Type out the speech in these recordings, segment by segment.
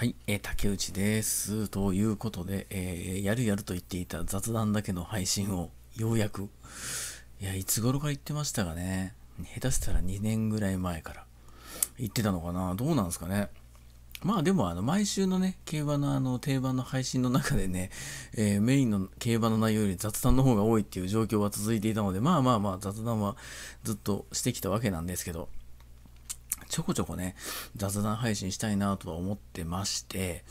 はい、えー、竹内です。ということで、えー、やるやると言っていた雑談だけの配信をようやく、いや、いつ頃から言ってましたかね。下手したら2年ぐらい前から言ってたのかな。どうなんですかね。まあでも、あの、毎週のね、競馬のあの、定番の配信の中でね、えー、メインの競馬の内容より雑談の方が多いっていう状況は続いていたので、まあまあまあ雑談はずっとしてきたわけなんですけど、ちょこちょこね、雑談配信したいなとは思ってまして、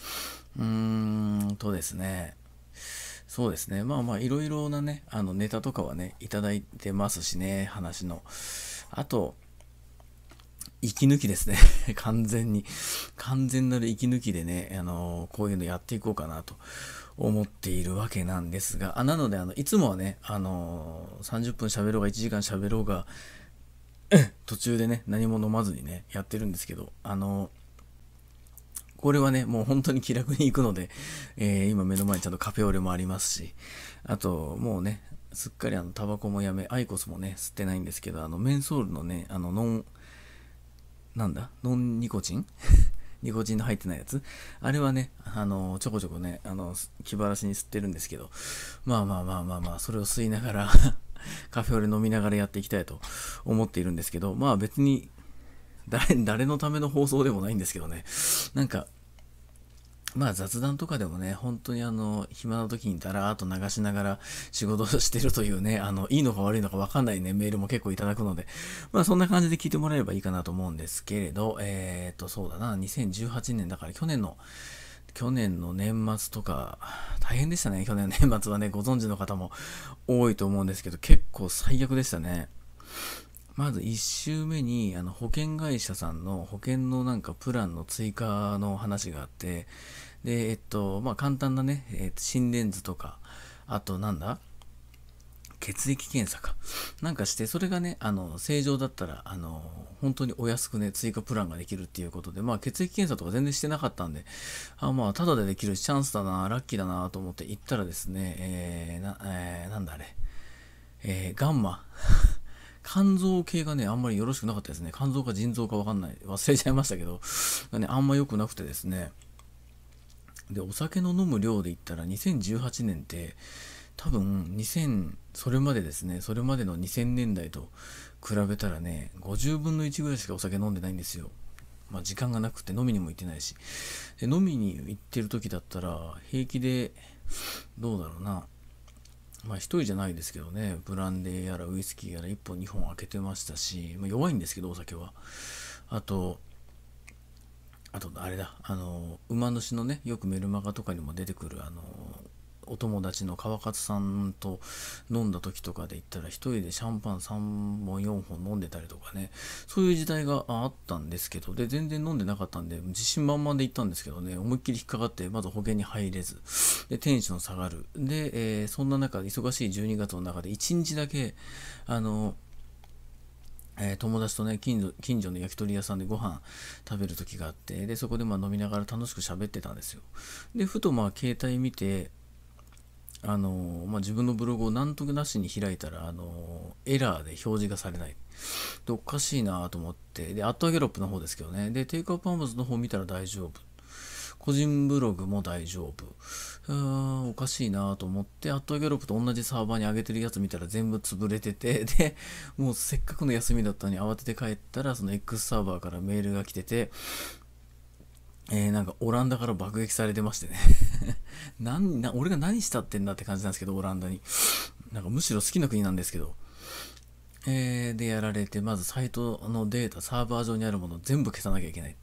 うーんとですね、そうですね、まあまあ、いろいろなね、あのネタとかはね、いただいてますしね、話の。あと、息抜きですね。完全に。完全なる息抜きでね、あのー、こういうのやっていこうかなと思っているわけなんですが、あなので、あの、いつもはね、あのー、30分喋ろうが1時間喋ろうが、途中でね、何も飲まずにね、やってるんですけど、あの、これはね、もう本当に気楽に行くので、えー、今目の前にちゃんとカフェオレもありますし、あと、もうね、すっかりあの、タバコもやめ、アイコスもね、吸ってないんですけど、あの、メンソールのね、あの、ノン、なんだノンニコチン ニコチンの入ってないやつあれはね、あの、ちょこちょこね、あの、気晴らしに吸ってるんですけど、まあまあまあまあまあ、それを吸いながらカフェオレ飲みながらやっていきたいと思っているんですけど、まあ別に誰、誰のための放送でもないんですけどね。なんか、まあ雑談とかでもね、本当にあの、暇な時にだらーっと流しながら仕事をしてるというね、あの、いいのか悪いのかわかんないね、メールも結構いただくので、まあそんな感じで聞いてもらえればいいかなと思うんですけれど、えー、っと、そうだな、2018年だから去年の去年の年末とか、大変でしたね。去年の年末はね、ご存知の方も多いと思うんですけど、結構最悪でしたね。まず1週目に、あの、保険会社さんの保険のなんかプランの追加の話があって、で、えっと、まあ、簡単なね、えっと、心電図とか、あとなんだ血液検査かなんかしてそれがねあの正常だったらあの本当にお安くね追加プランができるっていうことでまあ血液検査とか全然してなかったんであまあただでできるチャンスだなラッキーだなと思って行ったらですねえー、な,、えー、なんだあれえー、ガンマ肝臓系がね、あんまりよろしくなかったですね。肝臓か腎臓かわかんない。忘れちゃいましたけど、ね、あんま良くなくてですね。で、お酒の飲む量で言ったら2018年って、多分2000それまでですねそれまでの2000年代と比べたらね50分の1ぐらいしかお酒飲んでないんですよまあ時間がなくて飲みにも行ってないしで飲みに行ってる時だったら平気でどうだろうなまあ一人じゃないですけどねブランデーやらウイスキーやら1本2本開けてましたし、まあ、弱いんですけどお酒はあとあとあれだあの馬主のねよくメルマガとかにも出てくるあのお友達の川勝さんと飲んだ時とかで言ったら1人でシャンパン3本4本飲んでたりとかねそういう時代があったんですけどで全然飲んでなかったんで自信満々で行ったんですけどね思いっきり引っかかってまず保険に入れずでテンション下がるで、えー、そんな中忙しい12月の中で1日だけあのえ友達とね近所、近所の焼き鳥屋さんでご飯食べる時があって、で、そこでまあ飲みながら楽しく喋ってたんですよ。で、ふとまあ携帯見て、あのまあ、自分のブログを何となしに開いたら、あのエラーで表示がされない。で、おかしいなと思って、で、アットアゲロップの方ですけどね、で、テイクアップアームズの方見たら大丈夫。個人ブログも大丈夫。うーん、おかしいなと思って、アットアゲロップと同じサーバーに上げてるやつ見たら全部潰れてて、で、もうせっかくの休みだったのに慌てて帰ったら、その X サーバーからメールが来てて、えー、なんかオランダから爆撃されてましてね何 な俺が何したってんだって感じなんですけどオランダになんかむしろ好きな国なんですけど、えー、でやられてまずサイトのデータサーバー上にあるもの全部消さなきゃいけない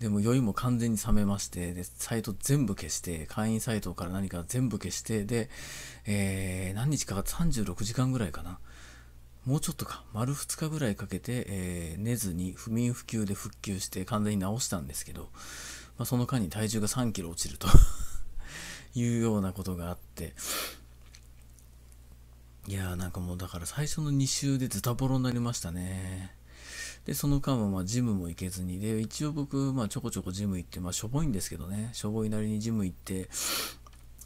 でも酔いも完全に冷めましてでサイト全部消して会員サイトから何か全部消してで、えー、何日かか36時間ぐらいかなもうちょっとか丸2日ぐらいかけて、えー、寝ずに不眠不休で復旧して完全に治したんですけどまあ、その間に体重が3キロ落ちると いうようなことがあっていやーなんかもうだから最初の2週でズタボロになりましたねでその間はまジムも行けずにで一応僕まあちょこちょこジム行ってまあしょぼいんですけどねしょぼいなりにジム行って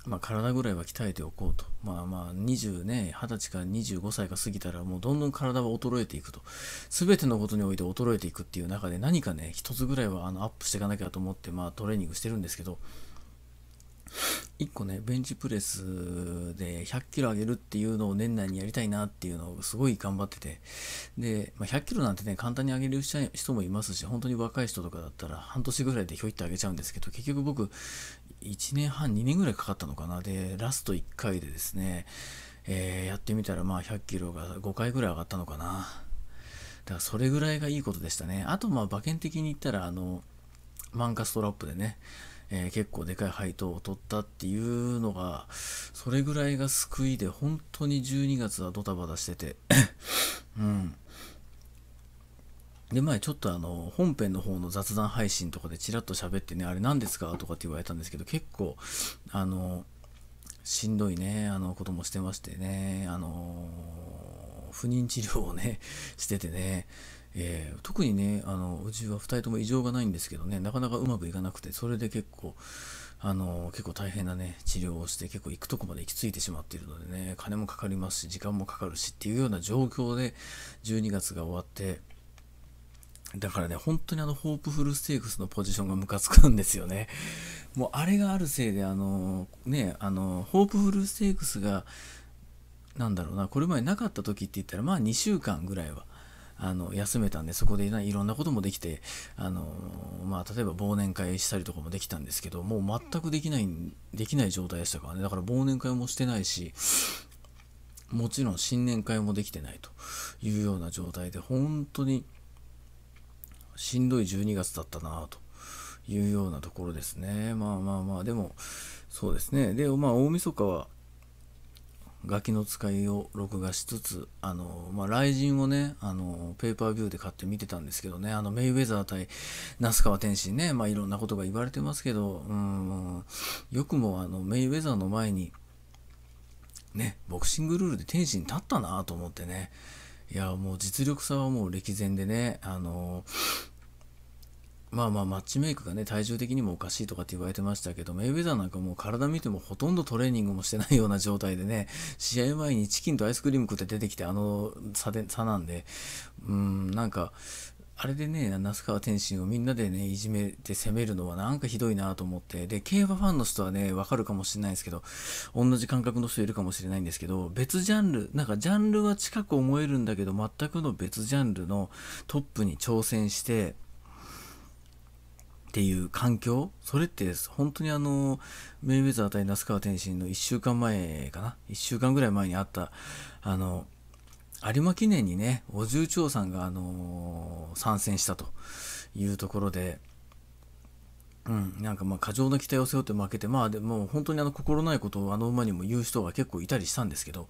まあ、体ぐらいは鍛えておこうと。まあまあ、20ね、20歳から25歳か過ぎたら、もうどんどん体は衰えていくと。すべてのことにおいて衰えていくっていう中で、何かね、一つぐらいはあのアップしていかなきゃと思って、まあトレーニングしてるんですけど、1個ね、ベンチプレスで100キロ上げるっていうのを年内にやりたいなっていうのをすごい頑張ってて、で、まあ、100キロなんてね、簡単に上げる人もいますし、本当に若い人とかだったら半年ぐらいでひょいって上げちゃうんですけど、結局僕、1年半、2年ぐらいかかったのかな。で、ラスト1回でですね、えー、やってみたら、まあ、100キロが5回ぐらい上がったのかな。だから、それぐらいがいいことでしたね。あと、まあ、馬券的に言ったら、あの、マンカストラップでね、えー、結構でかい配当を取ったっていうのが、それぐらいが救いで、本当に12月はドタバタしてて、うん。で前ちょっとあの本編の方の雑談配信とかでちらっと喋ってねあれ何ですかとかって言われたんですけど結構あのしんどいねあのこともしてましてねあの不妊治療をね しててねえー、特にねあのうちは2人とも異常がないんですけどねなかなかうまくいかなくてそれで結構あの結構大変なね治療をして結構行くとこまで行き着いてしまっているのでね金もかかりますし時間もかかるしっていうような状況で12月が終わってだからね、本当にあの、ホープフルステークスのポジションがムカつくんですよね。もう、あれがあるせいで、あの、ね、あの、ホープフルステークスが、なんだろうな、これまでなかった時って言ったら、まあ、2週間ぐらいは、あの、休めたんで、そこでいろんなこともできて、あの、まあ、例えば忘年会したりとかもできたんですけど、もう全くできない、できない状態でしたからね。だから忘年会もしてないし、もちろん新年会もできてないというような状態で、本当に、しんどい12月だったなというようなところですね。まあまあまあ、でも、そうですね。で、まあ、大晦日は、ガキの使いを録画しつつ、あの、まあ、雷神をね、あの、ペーパービューで買って見てたんですけどね、あの、メイウェザー対那須川天心ね、まあ、いろんなことが言われてますけど、うん、よくも、あの、メイウェザーの前に、ね、ボクシングルールで天心立ったなと思ってね、いやもう実力差はもう歴然でねあのまあまあマッチメイクがね体重的にもおかしいとかって言われてましたけどメイウェザーなんかもう体見てもほとんどトレーニングもしてないような状態でね試合前にチキンとアイスクリーム食って出てきてあの差で差なんでうんなんかあれでね、那須川天心をみんなでね、いじめて攻めるのはなんかひどいなと思って、で、競馬ファンの人はね、わかるかもしれないですけど、同じ感覚の人いるかもしれないんですけど、別ジャンル、なんかジャンルは近く思えるんだけど、全くの別ジャンルのトップに挑戦して、っていう環境それって本当にあの、メイウェザー対那須川天心の1週間前かな ?1 週間ぐらい前にあった、あの、有馬記念にねお重長さんが、あのー、参戦したというところで、うん、なんかまあ過剰な期待を背負って負けて、まあ、でも本当にあの心ないことをあの馬にも言う人が結構いたりしたんですけど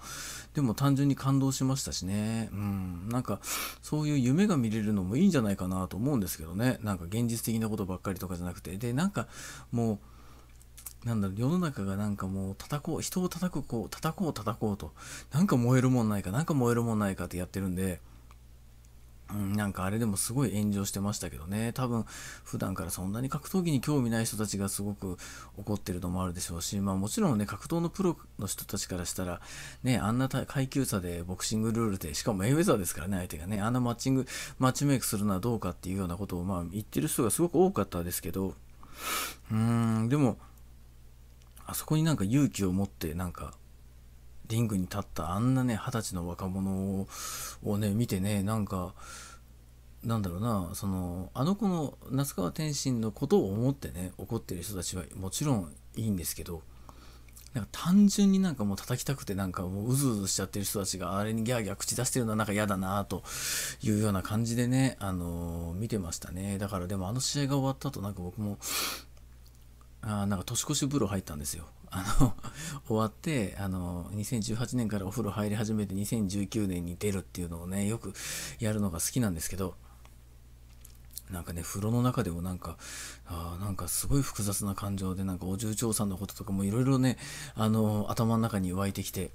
でも単純に感動しましたしね、うん、なんかそういう夢が見れるのもいいんじゃないかなと思うんですけどねなんか現実的なことばっかりとかじゃなくてでなんかもうなんだろ世の中がなんかもう叩こう人を叩くこう叩こう叩こうとなんか燃えるもんないかなんか燃えるもんないかってやってるんで、うん、なんかあれでもすごい炎上してましたけどね多分普段からそんなに格闘技に興味ない人たちがすごく怒ってるのもあるでしょうしまあもちろんね格闘のプロの人たちからしたらねあんな階級差でボクシングルールでしかもメイウェザーですからね相手がねあんなマッチングマッチメイクするのはどうかっていうようなことをまあ言ってる人がすごく多かったですけどうーんでもあそこになんか勇気を持ってなんかリングに立ったあんなね二十歳の若者をね見てねなんかなんだろうなそのあの子の夏川天心のことを思ってね怒ってる人たちはもちろんいいんですけどなんか単純になんかもう叩きたくてなんかもううずうずしちゃってる人たちがあれにギャーギャー口出してるのはなんか嫌だなというような感じでね、あのー、見てましたね。だからでもあの試合が終わった後なんか僕もあなんか年越し風呂入ったんですよ。あの 終わってあの2018年からお風呂入り始めて2019年に出るっていうのをねよくやるのが好きなんですけどなんかね風呂の中でもなんかあなんかすごい複雑な感情でなんかお重長さんのこととかもいろいろねあの頭の中に湧いてきて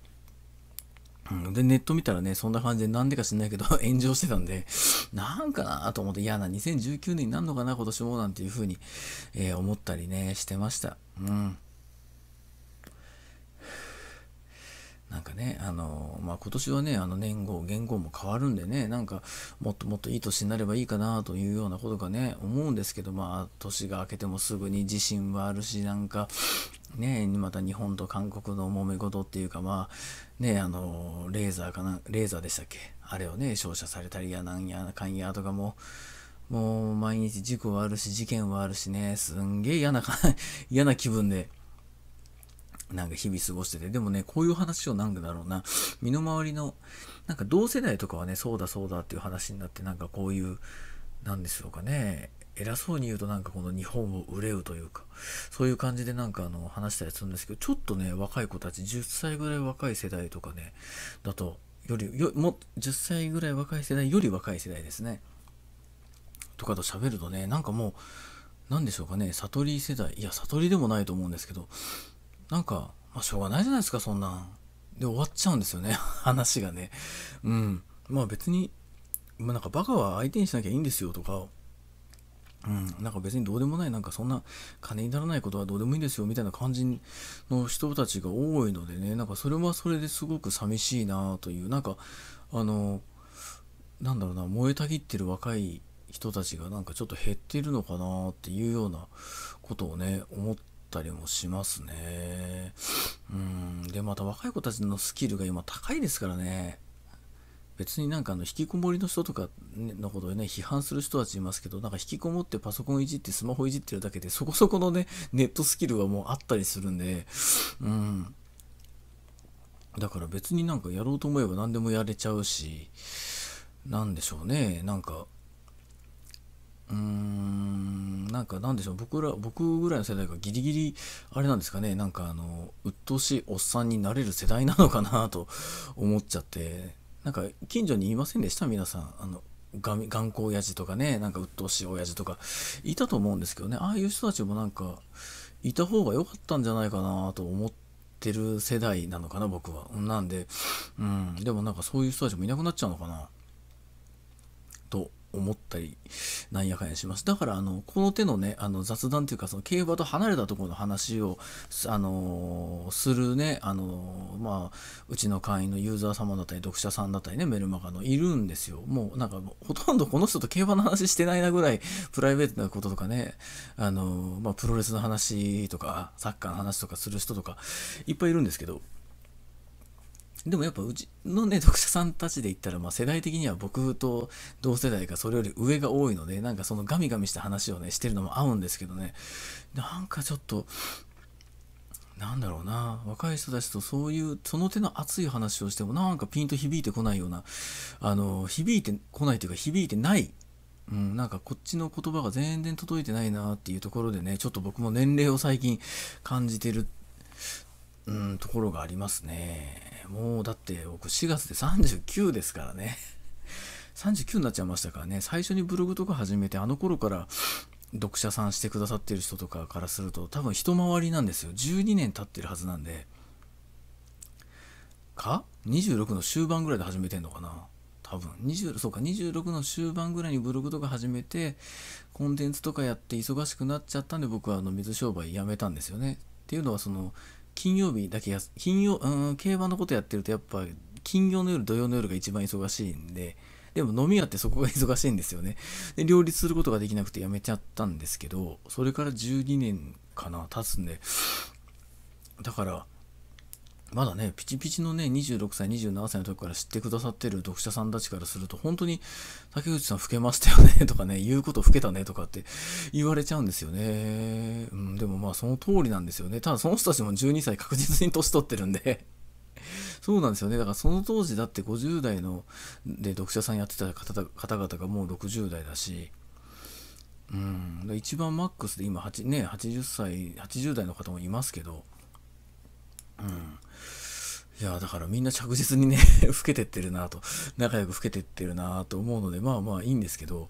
うん、で、ネット見たらね、そんな感じで、なんでか知んないけど、炎上してたんで、なんかなと思って、嫌な、2019年になるのかな、今年も、なんていうふうに、えー、思ったりね、してました。うん。なんかね、あのー、まあ、今年はね、あの年号、元号も変わるんでね、なんか、もっともっといい年になればいいかなというようなことがね、思うんですけど、まあ、年が明けてもすぐに地震はあるし、なんか、ね、また日本と韓国の揉め事っていうかまあねあのレーザーかなレーザーでしたっけあれをね照射されたりやなんやかんやとかももう毎日事故はあるし事件はあるしねすんげえ嫌な 嫌な気分でなんか日々過ごしててでもねこういう話をなんだろうな身の回りのなんか同世代とかはねそうだそうだっていう話になってなんかこういうなんでしょうかね偉そうに言うとなんかこの日本を憂うというか、そういう感じでなんかあの話したりするんですけど、ちょっとね、若い子たち、10歳ぐらい若い世代とかね、だと、より、よも10歳ぐらい若い世代より若い世代ですね。とかと喋るとね、なんかもう、何でしょうかね、悟り世代、いや、悟りでもないと思うんですけど、なんか、まあ、しょうがないじゃないですか、そんなん。で、終わっちゃうんですよね、話がね。うん。まあ別に、まあ、なんかバカは相手にしなきゃいいんですよとか、うん、なんか別にどうでもない、なんかそんな金にならないことはどうでもいいんですよみたいな感じの人たちが多いのでね、なんかそれはそれですごく寂しいなという、なんかあの、なんだろうな、燃えたぎってる若い人たちがなんかちょっと減ってるのかなっていうようなことをね、思ったりもしますね。うん、で、また若い子たちのスキルが今高いですからね。別になんかあの引きこもりの人とかのことをね批判する人たちいますけどなんか引きこもってパソコンいじってスマホいじってるだけでそこそこのね ネットスキルはもうあったりするんでうんだから別になんかやろうと思えば何でもやれちゃうしなんでしょうねなんかうーんなんかなんでしょう僕ら僕ぐらいの世代がギリギリあれなんですかねなんかあの鬱陶しいおっさんになれる世代なのかなと思っちゃってなんか近所にいませんでした皆さんあの頑固親父とかねなんか鬱陶しい親父とかいたと思うんですけどねああいう人たちもなんかいた方が良かったんじゃないかなと思ってる世代なのかな僕はなんでうんでもなんかそういう人たちもいなくなっちゃうのかな思ったりなんやかんやしますだからあのこの手のねあの雑談というかその競馬と離れたところの話をあのー、するねあのー、まあうちの会員のユーザー様だったり読者さんだったりねメルマガのいるんですよもうなんかほとんどこの人と競馬の話してないなぐらいプライベートなこととかねあのー、まあプロレスの話とかサッカーの話とかする人とかいっぱいいるんですけどでもやっぱうちのね、読者さんたちで言ったら、まあ世代的には僕と同世代がそれより上が多いので、なんかそのガミガミした話をね、してるのも合うんですけどね、なんかちょっと、なんだろうな、若い人たちとそういう、その手の熱い話をしても、なんかピンと響いてこないような、あの、響いてこないというか、響いてないうん、なんかこっちの言葉が全然届いてないなっていうところでね、ちょっと僕も年齢を最近感じてるうん、ところがありますね。もうだって僕4月で39ですからね。39になっちゃいましたからね。最初にブログとか始めて、あの頃から読者さんしてくださってる人とかからすると、多分一回りなんですよ。12年経ってるはずなんで。か ?26 の終盤ぐらいで始めてんのかな多分20そうか26の終盤ぐらいにブログとか始めてコンテンツとかやって忙しくなっちゃったんで僕はあの水商売やめたんですよねっていうのはその金曜日だけやす、金曜、うん、競馬のことやってるとやっぱ、金曜の夜、土曜の夜が一番忙しいんで、でも飲み屋ってそこが忙しいんですよね。で、両立することができなくてやめちゃったんですけど、それから12年かな、経つんで、だから、まだね、ピチピチのね、26歳、27歳の時から知ってくださってる読者さんたちからすると、本当に、竹内さん老けましたよね とかね、言うこと老けたねとかって言われちゃうんですよね。うん、でもまあその通りなんですよね。ただその人たちも12歳確実に年取ってるんで そうなんですよね。だからその当時だって50代の、で、読者さんやってた方々がもう60代だし、うん、一番マックスで今8、ね、80歳、80代の方もいますけど、うん。いやだからみんな着実にね 老けてってるなと仲良く老けてってるなと思うのでまあまあいいんですけど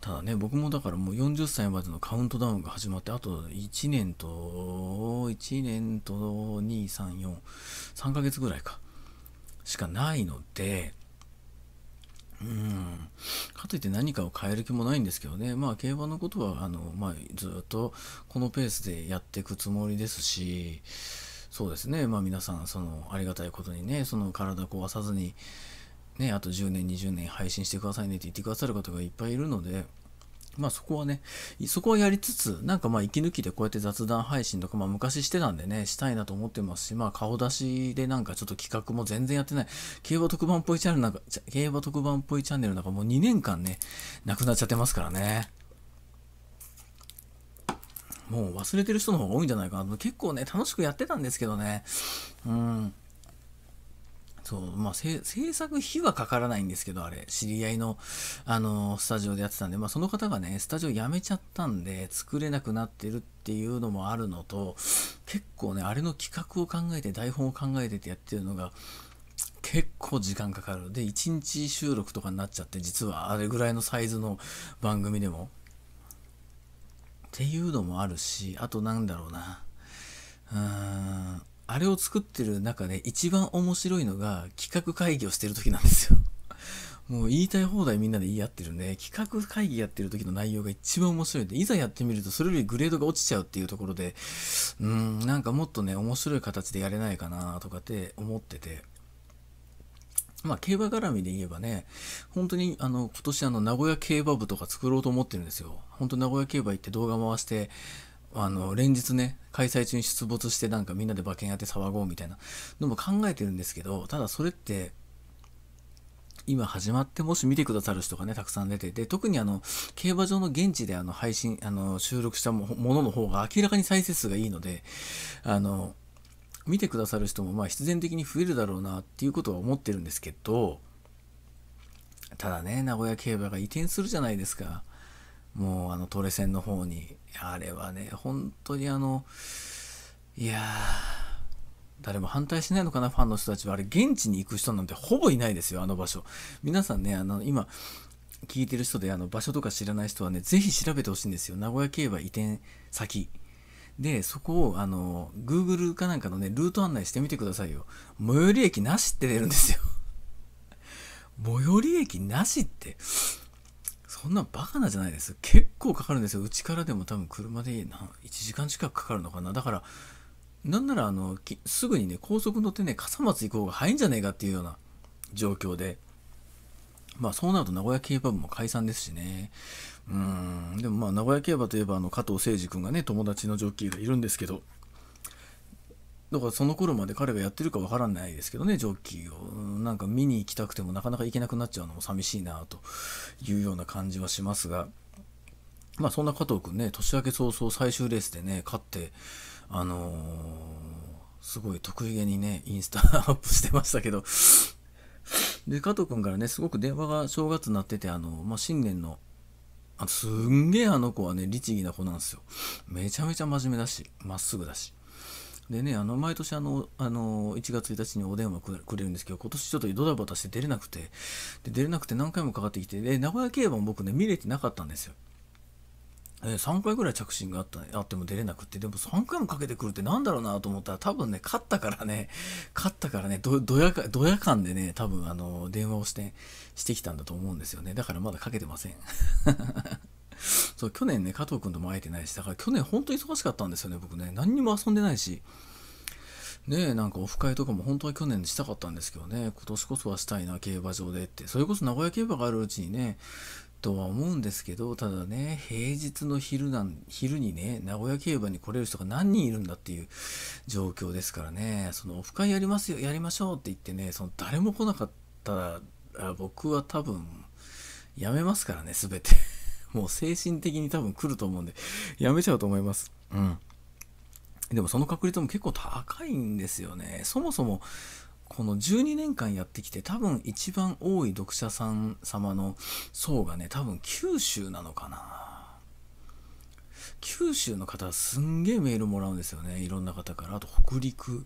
ただね僕もだからもう40歳までのカウントダウンが始まってあと1年と1年と2343ヶ月ぐらいかしかないのでうんかといって何かを変える気もないんですけどね、まあ、競馬のことはあの、まあ、ずっとこのペースでやっていくつもりですし、そうですね、まあ、皆さんそのありがたいことにねその体壊さずに、ね、あと10年20年配信してくださいねって言ってくださる方がいっぱいいるので。まあそこはね、そこはやりつつ、なんかまあ息抜きでこうやって雑談配信とか、まあ昔してたんでね、したいなと思ってますし、まあ顔出しでなんかちょっと企画も全然やってない、競馬特番っぽいチャンネルなんか、競馬特番っぽいチャンネルなんかもう2年間ね、なくなっちゃってますからね。もう忘れてる人の方が多いんじゃないかな結構ね楽しくやってたんですけどねうんそうまあ、制作費はかからないんですけど、あれ、知り合いの、あのー、スタジオでやってたんで、まあ、その方がね、スタジオ辞めちゃったんで、作れなくなってるっていうのもあるのと、結構ね、あれの企画を考えて、台本を考えててやってるのが、結構時間かかる。で、1日収録とかになっちゃって、実はあれぐらいのサイズの番組でも、ていうのもあるし、あとなんだろうな。うーん、あれを作ってる中で一番面白いのが企画会議をしてる時なんですよ。もう言いたい放題みんなで言い合ってるんで、企画会議やってる時の内容が一番面白いんで、いざやってみるとそれよりグレードが落ちちゃうっていうところで、うん、なんかもっとね、面白い形でやれないかなとかって思ってて。まあ、競馬絡みで言えばね、本当にあの今年あの名古屋競馬部とか作ろうと思ってるんですよ。本当名古屋競馬行って動画回して、あの連日ね、開催中に出没してなんかみんなで馬券やって騒ごうみたいなのも考えてるんですけど、ただそれって、今始まってもし見てくださる人がね、たくさん出てて、特にあの、競馬場の現地であの配信、あの、収録したものの方が明らかに再生数がいいので、あの、見てくださる人もまあ必然的に増えるだろうなっていうことは思ってるんですけどただね名古屋競馬が移転するじゃないですかもうあのトレセンの方にあれはね本当にあのいや誰も反対しないのかなファンの人たちはあれ現地に行く人なんてほぼいないですよあの場所皆さんねあの今聞いてる人であの場所とか知らない人はね是非調べてほしいんですよ名古屋競馬移転先で、そこを、あの、Google かなんかのね、ルート案内してみてくださいよ。最寄り駅なしって出るんですよ。最寄り駅なしって、そんなバカなじゃないです。結構かかるんですよ。うちからでも多分車で1時間近くかかるのかな。だから、なんならあのすぐにね、高速乗ってね、笠松行こうが早いんじゃねえかっていうような状況で、まあそうなると名古屋競馬部も解散ですしね、うんでもまあ名古屋競馬といえばあの加藤誠二君がね友達のジョッキーがいるんですけどだからその頃まで彼がやってるかわからないですけどねジョッキーをなんか見に行きたくてもなかなか行けなくなっちゃうのも寂しいなというような感じはしますがまあそんな加藤君ね年明け早々最終レースでね勝ってあのー、すごい得意げにねインスタアップしてましたけどで加藤君からねすごく電話が正月になっててあの、まあ、新年のあすんげえあの子はね、律儀な子なんですよ。めちゃめちゃ真面目だし、まっすぐだし。でね、あの毎年あの、あの1月1日にお電話くれるんですけど、今年ちょっとドラバタして出れなくて、で出れなくて何回もかかってきて、で名古屋競馬も僕ね、見れてなかったんですよ。えー、3回ぐらい着信があった、あっても出れなくって、でも3回もかけてくるってなんだろうなと思ったら、多分ね、勝ったからね、勝ったからね、ど、ヤやか、感でね、多分あの、電話をして、してきたんだと思うんですよね。だからまだかけてません。そう、去年ね、加藤君とも会えてないし、だから去年本当忙しかったんですよね、僕ね。何にも遊んでないし。ねえ、なんかオフ会とかも本当は去年したかったんですけどね、今年こそはしたいな、競馬場でって。それこそ名古屋競馬があるうちにね、とは思うんですけどただね平日の昼なん昼にね名古屋競馬に来れる人が何人いるんだっていう状況ですからねそのオフ会やりますよやりましょうって言ってねその誰も来なかったら僕は多分やめますからね全て もう精神的に多分来ると思うんでやめちゃうと思いますうんでもその確率も結構高いんですよねそもそもこの12年間やってきて多分一番多い読者さん様の層がね多分九州なのかな九州の方すんげえメールもらうんですよねいろんな方からあと北陸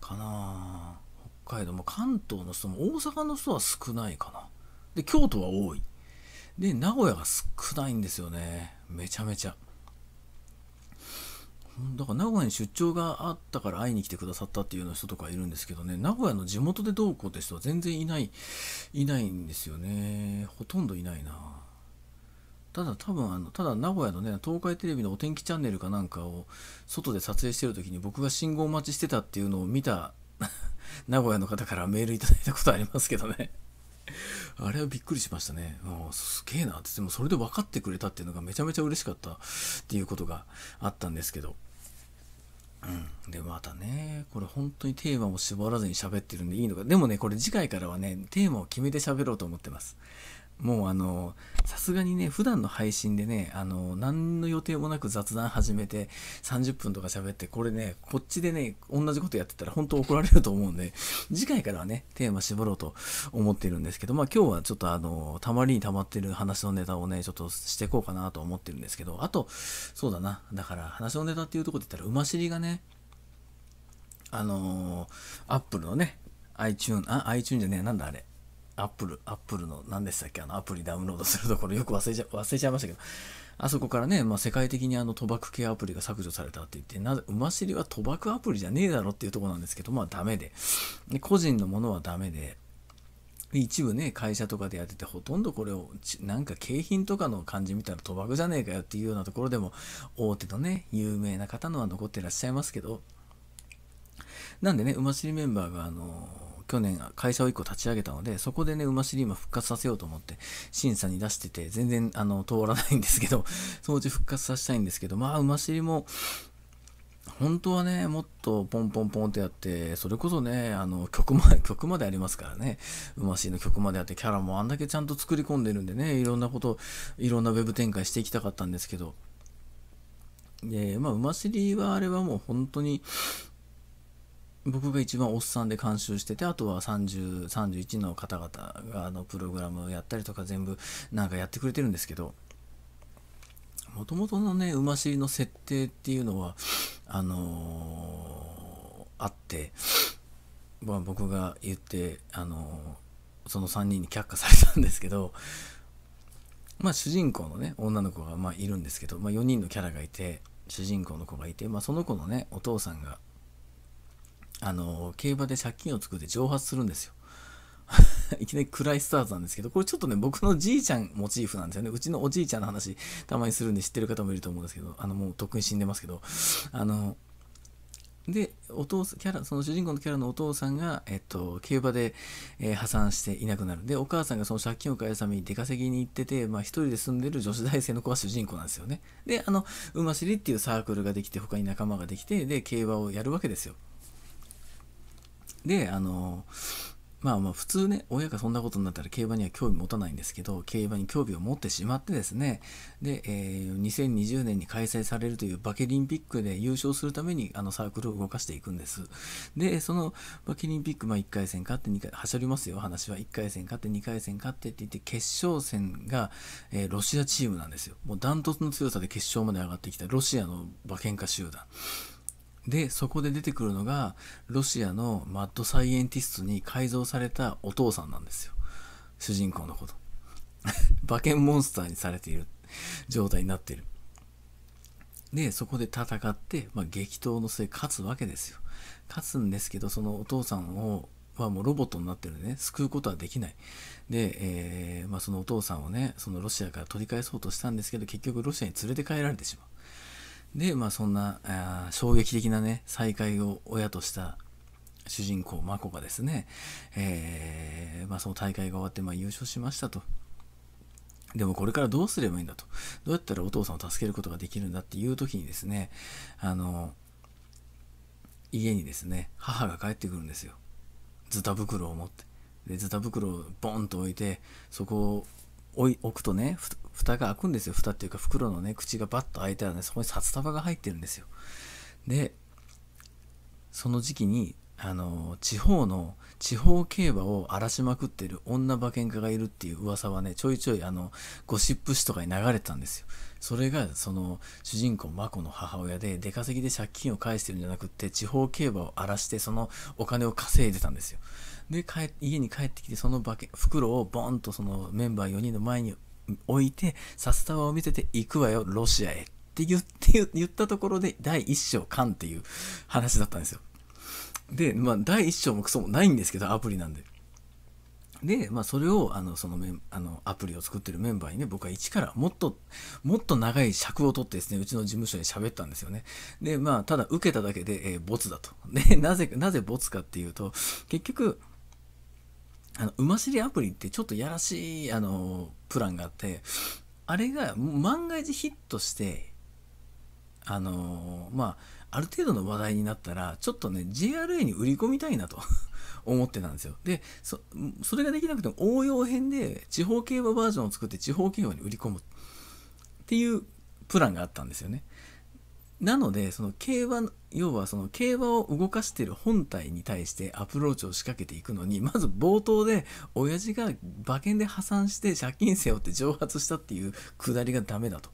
かな北海道も関東の人も大阪の人は少ないかなで京都は多いで名古屋が少ないんですよねめちゃめちゃだから名古屋に出張があったから会いに来てくださったっていうような人とかいるんですけどね、名古屋の地元でどうこうって人は全然いない、いないんですよね。ほとんどいないな。ただ多分あの、ただ名古屋のね、東海テレビのお天気チャンネルかなんかを外で撮影してる時に僕が信号待ちしてたっていうのを見た 名古屋の方からメールいただいたことありますけどね あれはびっくりしましたね。うん、すげえなって、でもそれで分かってくれたっていうのがめちゃめちゃ嬉しかったっていうことがあったんですけど。うん、で、またね、これ本当にテーマも絞らずに喋ってるんでいいのか。でもね、これ次回からはね、テーマを決めて喋ろうと思ってます。もうあのさすがにね普段の配信でねあの何の予定もなく雑談始めて30分とか喋ってこれねこっちでね同じことやってたら本当怒られると思うんで次回からはねテーマ絞ろうと思ってるんですけどまあ今日はちょっとあのたまりにたまってる話のネタをねちょっとしていこうかなと思ってるんですけどあとそうだなだから話のネタっていうとこで言ったら馬尻がねあのアップルのね iTune あ iTune じゃねえなんだあれアップル、アップルの何でしたっけ、あのアプリダウンロードするところよく忘れちゃ忘れちゃいましたけど、あそこからね、まあ、世界的にあの賭博系アプリが削除されたって言って、なぜ、馬尻は賭博アプリじゃねえだろっていうところなんですけど、まあダメで、で個人のものはダメで、一部ね、会社とかでやってて、ほとんどこれを、なんか景品とかの感じ見たら賭博じゃねえかよっていうようなところでも、大手のね、有名な方のは残ってらっしゃいますけど、なんでね、馬尻メンバーが、あのー去年会社を1個立ち上げたので、そこでね、馬尻今復活させようと思って審査に出してて、全然あの通らないんですけど、そのうち復活させたいんですけど、まあ馬尻も、本当はね、もっとポンポンポンってやって、それこそね、あの、曲まで、曲までありますからね、うましいの曲まであって、キャラもあんだけちゃんと作り込んでるんでね、いろんなこと、いろんなウェブ展開していきたかったんですけど、で、まあ、うましりはあれはもう本当に、僕が一番おっさんで監修しててあとは3031の方々があのプログラムやったりとか全部なんかやってくれてるんですけどもともとのね馬尻の設定っていうのはあのー、あって、まあ、僕が言って、あのー、その3人に却下されたんですけどまあ主人公のね女の子がまあいるんですけど、まあ、4人のキャラがいて主人公の子がいて、まあ、その子のねお父さんがあの競馬で借金を作って蒸発するんですよ いきなり暗いスタートなんですけど、これちょっとね、僕のじいちゃんモチーフなんですよね。うちのおじいちゃんの話、たまにするんで知ってる方もいると思うんですけど、あの、もうとっくに死んでますけど、あの、で、お父さん、キャラ、その主人公のキャラのお父さんが、えっと、競馬で、えー、破産していなくなる。で、お母さんがその借金を返すために出稼ぎに行ってて、まあ一人で住んでる女子大生の子は主人公なんですよね。で、あの、馬尻っていうサークルができて、他に仲間ができて、で、競馬をやるわけですよ。で、あの、まあまあ普通ね、親がそんなことになったら競馬には興味持たないんですけど、競馬に興味を持ってしまってですね、で、えー、2020年に開催されるというバケリンピックで優勝するためにあのサークルを動かしていくんです。で、そのバケリンピック、まあ1回戦勝って2回、はしょりますよ、話は。1回戦勝って2回戦勝ってって言って、決勝戦が、えー、ロシアチームなんですよ。もうダントツの強さで決勝まで上がってきたロシアの馬券化集団。で、そこで出てくるのが、ロシアのマッドサイエンティストに改造されたお父さんなんですよ。主人公のこと。馬 券モンスターにされている状態になっている。で、そこで戦って、まあ、激闘の末勝つわけですよ。勝つんですけど、そのお父さんをはもうロボットになってるんでね、救うことはできない。で、えー、まあ、そのお父さんをね、そのロシアから取り返そうとしたんですけど、結局ロシアに連れて帰られてしまう。で、まあ、そんなあ衝撃的なね再会を親とした主人公マコがですね、えー、まあ、その大会が終わって、まあ、優勝しましたと。でもこれからどうすればいいんだと。どうやったらお父さんを助けることができるんだっていう時にですね、あの、家にですね、母が帰ってくるんですよ。ズタ袋を持って。で、ズタ袋をボンと置いて、そこを置くとね、蓋が開くんですよ。蓋っていうか袋のね、口がバッと開いたらね、そこに札束が入ってるんですよ。で、その時期に、あの、地方の、地方競馬を荒らしまくってる女馬券家がいるっていう噂はね、ちょいちょい、あの、ゴシップ誌とかに流れてたんですよ。それが、その、主人公マコの母親で、出稼ぎで借金を返してるんじゃなくって、地方競馬を荒らして、そのお金を稼いでたんですよ。で帰家に帰ってきてその袋をボンとそのメンバー4人の前に置いてサスタワを見せて行くわよロシアへって言って 言ったところで第一章勘っていう話だったんですよでまあ第一章もクソもないんですけどアプリなんでで、まあ、それをあのそのメあのアプリを作ってるメンバーにね僕は一からもっともっと長い尺を取ってですねうちの事務所に喋ったんですよねでまあただ受けただけで、えー、ボツだとでなぜなぜボツかっていうと結局あの馬尻アプリってちょっとやらしいあのプランがあってあれが万が一ヒットしてあのまあある程度の話題になったらちょっとね JRA に売り込みたいなと 思ってたんですよでそそれができなくても応用編で地方競馬バージョンを作って地方競馬に売り込むっていうプランがあったんですよねなのでその競馬要はその競馬を動かしている本体に対してアプローチを仕掛けていくのにまず冒頭で親父が馬券で破産して借金背負って蒸発したっていうくだりがダメだと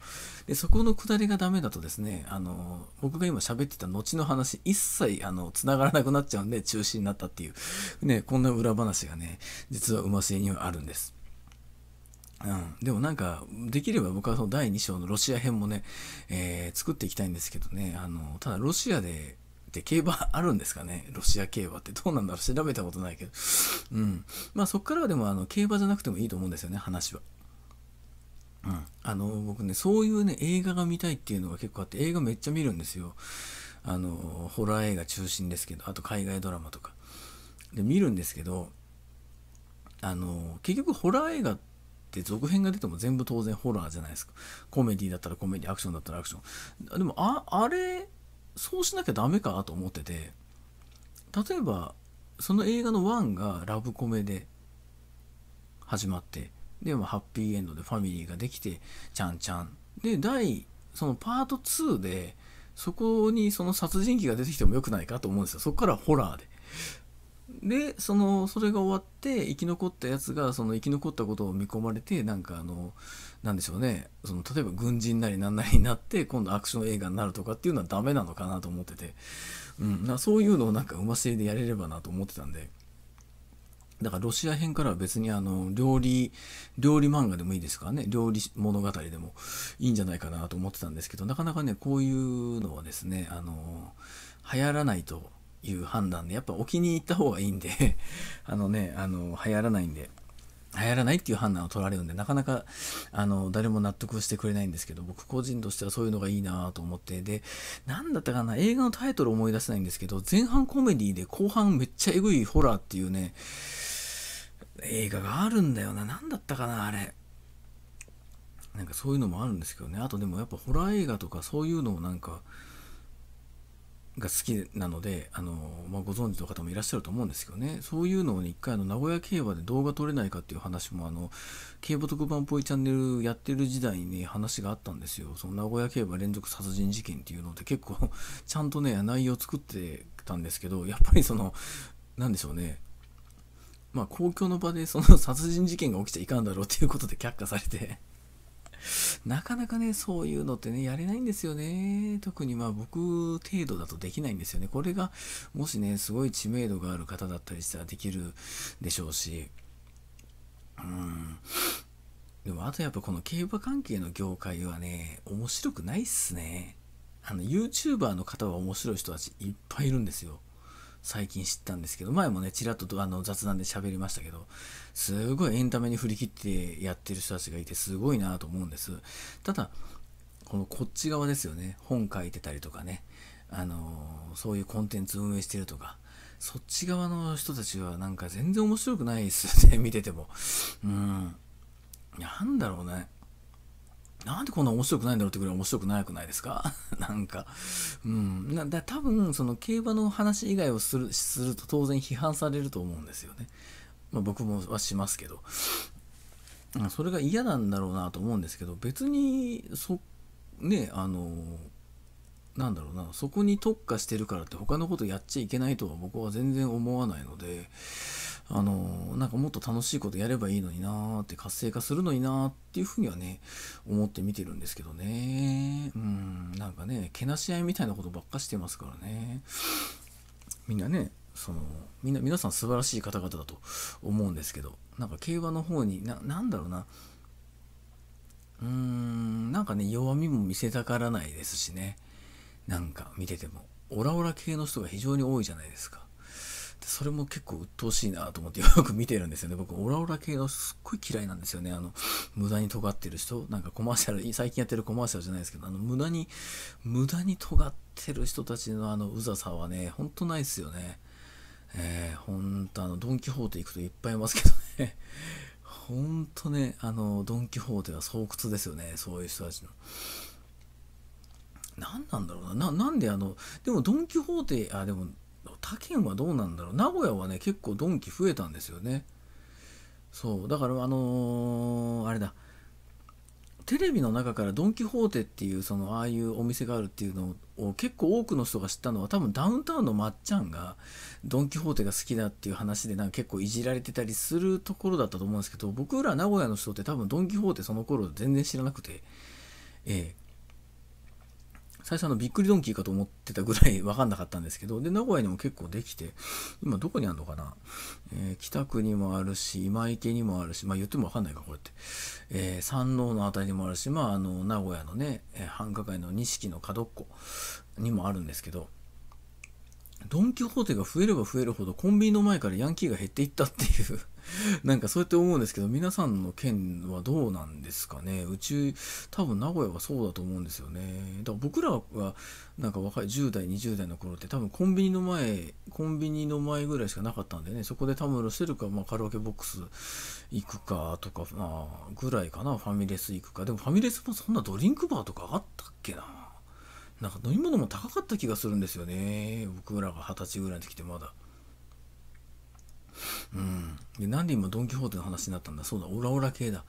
でそこのくだりがダメだとですねあの僕が今喋ってた後の話一切あの繋がらなくなっちゃうんで中止になったっていうねこんな裏話がね実は馬生にはあるんです。うん、でもなんかできれば僕はその第2章のロシア編もね、えー、作っていきたいんですけどねあのただロシアで競馬 あるんですかねロシア競馬ってどうなんだろう調べたことないけど、うん、まあそっからはでもあの競馬じゃなくてもいいと思うんですよね話は。うん、あの僕ねそういうね映画が見たいっていうのが結構あって映画めっちゃ見るんですよあのホラー映画中心ですけどあと海外ドラマとかで見るんですけどあの結局ホラー映画ってって続編が出ても全部当然ホラーじゃないですかコメディだったらコメディアクションだったらアクションでもああれそうしなきゃダメかと思ってて例えばその映画の1がラブコメで始まってで、まあ、ハッピーエンドでファミリーができてちゃんちゃんで第そのパート2でそこにその殺人鬼が出てきてもよくないかと思うんですよそこからホラーででそのそれが終わって生き残ったやつがその生き残ったことを見込まれてなんかあのなんでしょうねその例えば軍人なりなんなりになって今度アクション映画になるとかっていうのはダメなのかなと思ってて、うん、なそういうのをなんかうませいでやれればなと思ってたんで。だからロシア編からは別にあの料理、料理漫画でもいいですからね、料理物語でもいいんじゃないかなと思ってたんですけど、なかなかね、こういうのはですね、あの、流行らないという判断でやっぱ置きに行った方がいいんで あのねあの流行らないんで流行らないっていう判断を取られるんでなかなかあの誰も納得してくれないんですけど僕個人としてはそういうのがいいなと思ってで何だったかな映画のタイトル思い出せないんですけど前半コメディで後半めっちゃえぐいホラーっていうね映画があるんだよな何だったかなあれなんかそういうのもあるんですけどねあとでもやっぱホラー映画とかそういうのをなんかが好きなのであの、まあ、ご存知の方もいらっしゃると思うんですけどねそういうのを、ね、一回あの名古屋競馬で動画撮れないかっていう話もあの競馬特番ぽいチャンネルやってる時代に、ね、話があったんですよその名古屋競馬連続殺人事件っていうので結構 ちゃんとね内容作ってたんですけどやっぱりその何でしょうねまあ公共の場でその殺人事件が起きちゃいかんだろうっていうことで却下されてなかなかね、そういうのってね、やれないんですよね。特にまあ僕程度だとできないんですよね。これが、もしね、すごい知名度がある方だったりしたらできるでしょうし、うん。でもあとやっぱこの競馬関係の業界はね、面白くないっすね。あの、YouTuber の方は面白い人たちいっぱいいるんですよ。最近知ったんですけど前もねちらっとあの雑談で喋りましたけどすごいエンタメに振り切ってやってる人たちがいてすごいなと思うんですただこのこっち側ですよね本書いてたりとかねあのそういうコンテンツ運営してるとかそっち側の人たちはなんか全然面白くないですよね見ててもうんなんだろうねなんでこんな面白くないんだろうってぐらい面白くなくないですか なんか、うん。なだ多分、その競馬の話以外をするすると当然批判されると思うんですよね。まあ、僕もはしますけど。それが嫌なんだろうなと思うんですけど、別に、そ、ね、あの、なんだろうな、そこに特化してるからって他のことやっちゃいけないとは僕は全然思わないので、あのー、なんかもっと楽しいことやればいいのになーって活性化するのになーっていうふうにはね思って見てるんですけどねうんなんかねけなし合いみたいなことばっかしてますからねみんなねそのみんな皆さん素晴らしい方々だと思うんですけどなんか競馬の方にななんだろうなうーんなんかね弱みも見せたからないですしねなんか見ててもオラオラ系の人が非常に多いじゃないですかそれも結構鬱陶しいなと思ってよく見てるんですよね。僕、オラオラ系がすっごい嫌いなんですよね。あの、無駄に尖ってる人、なんかコマーシャル、最近やってるコマーシャルじゃないですけど、あの、無駄に、無駄に尖ってる人たちのあの、うざさはね、ほんとないですよね。えー、ほんとあの、ドン・キホーテ行くといっぱいいますけどね。ほんとね、あの、ドン・キホーテは巣窟ですよね。そういう人たちの。何なんだろうな。なんであの、でもドン・キホーテ、あ、でも他県はどうなんだろう名古屋はね結構ドンキ増えたんですよねそうだからあのー、あれだテレビの中からドン・キホーテっていうそのああいうお店があるっていうのを結構多くの人が知ったのは多分ダウンタウンのまっちゃんがドン・キホーテが好きだっていう話でなんか結構いじられてたりするところだったと思うんですけど僕ら名古屋の人って多分ドン・キホーテその頃全然知らなくて、ええ、最初のびっくりドンキーかと思ってたぐらい分 かんなかったんですけど、で、名古屋にも結構できて、今どこにあるのかな、えー、北区にもあるし、今池にもあるし、まあ言っても分かんないか、こうやって。えー、山王の辺りにもあるし、まああの、名古屋のね、えー、繁華街の錦の角っこにもあるんですけど、ドン・キホーテが増えれば増えるほどコンビニの前からヤンキーが減っていったっていう なんかそうやって思うんですけど、皆さんの県はどうなんですかね。うち、多分名古屋はそうだと思うんですよね。だから僕らは、なんか若い10代、20代の頃って多分コンビニの前、コンビニの前ぐらいしかなかったんでね、そこでタムロしてるか、まあ、カラオケボックス行くかとか、まあ、ぐらいかな、ファミレス行くか。でもファミレスもそんなドリンクバーとかあったっけな。なんか飲み物も高かった気がするんですよね。僕らが二十歳ぐらいの時ってまだ。うんでなんで今ドン・キホーテの話になったんだそうだオラオラ系だ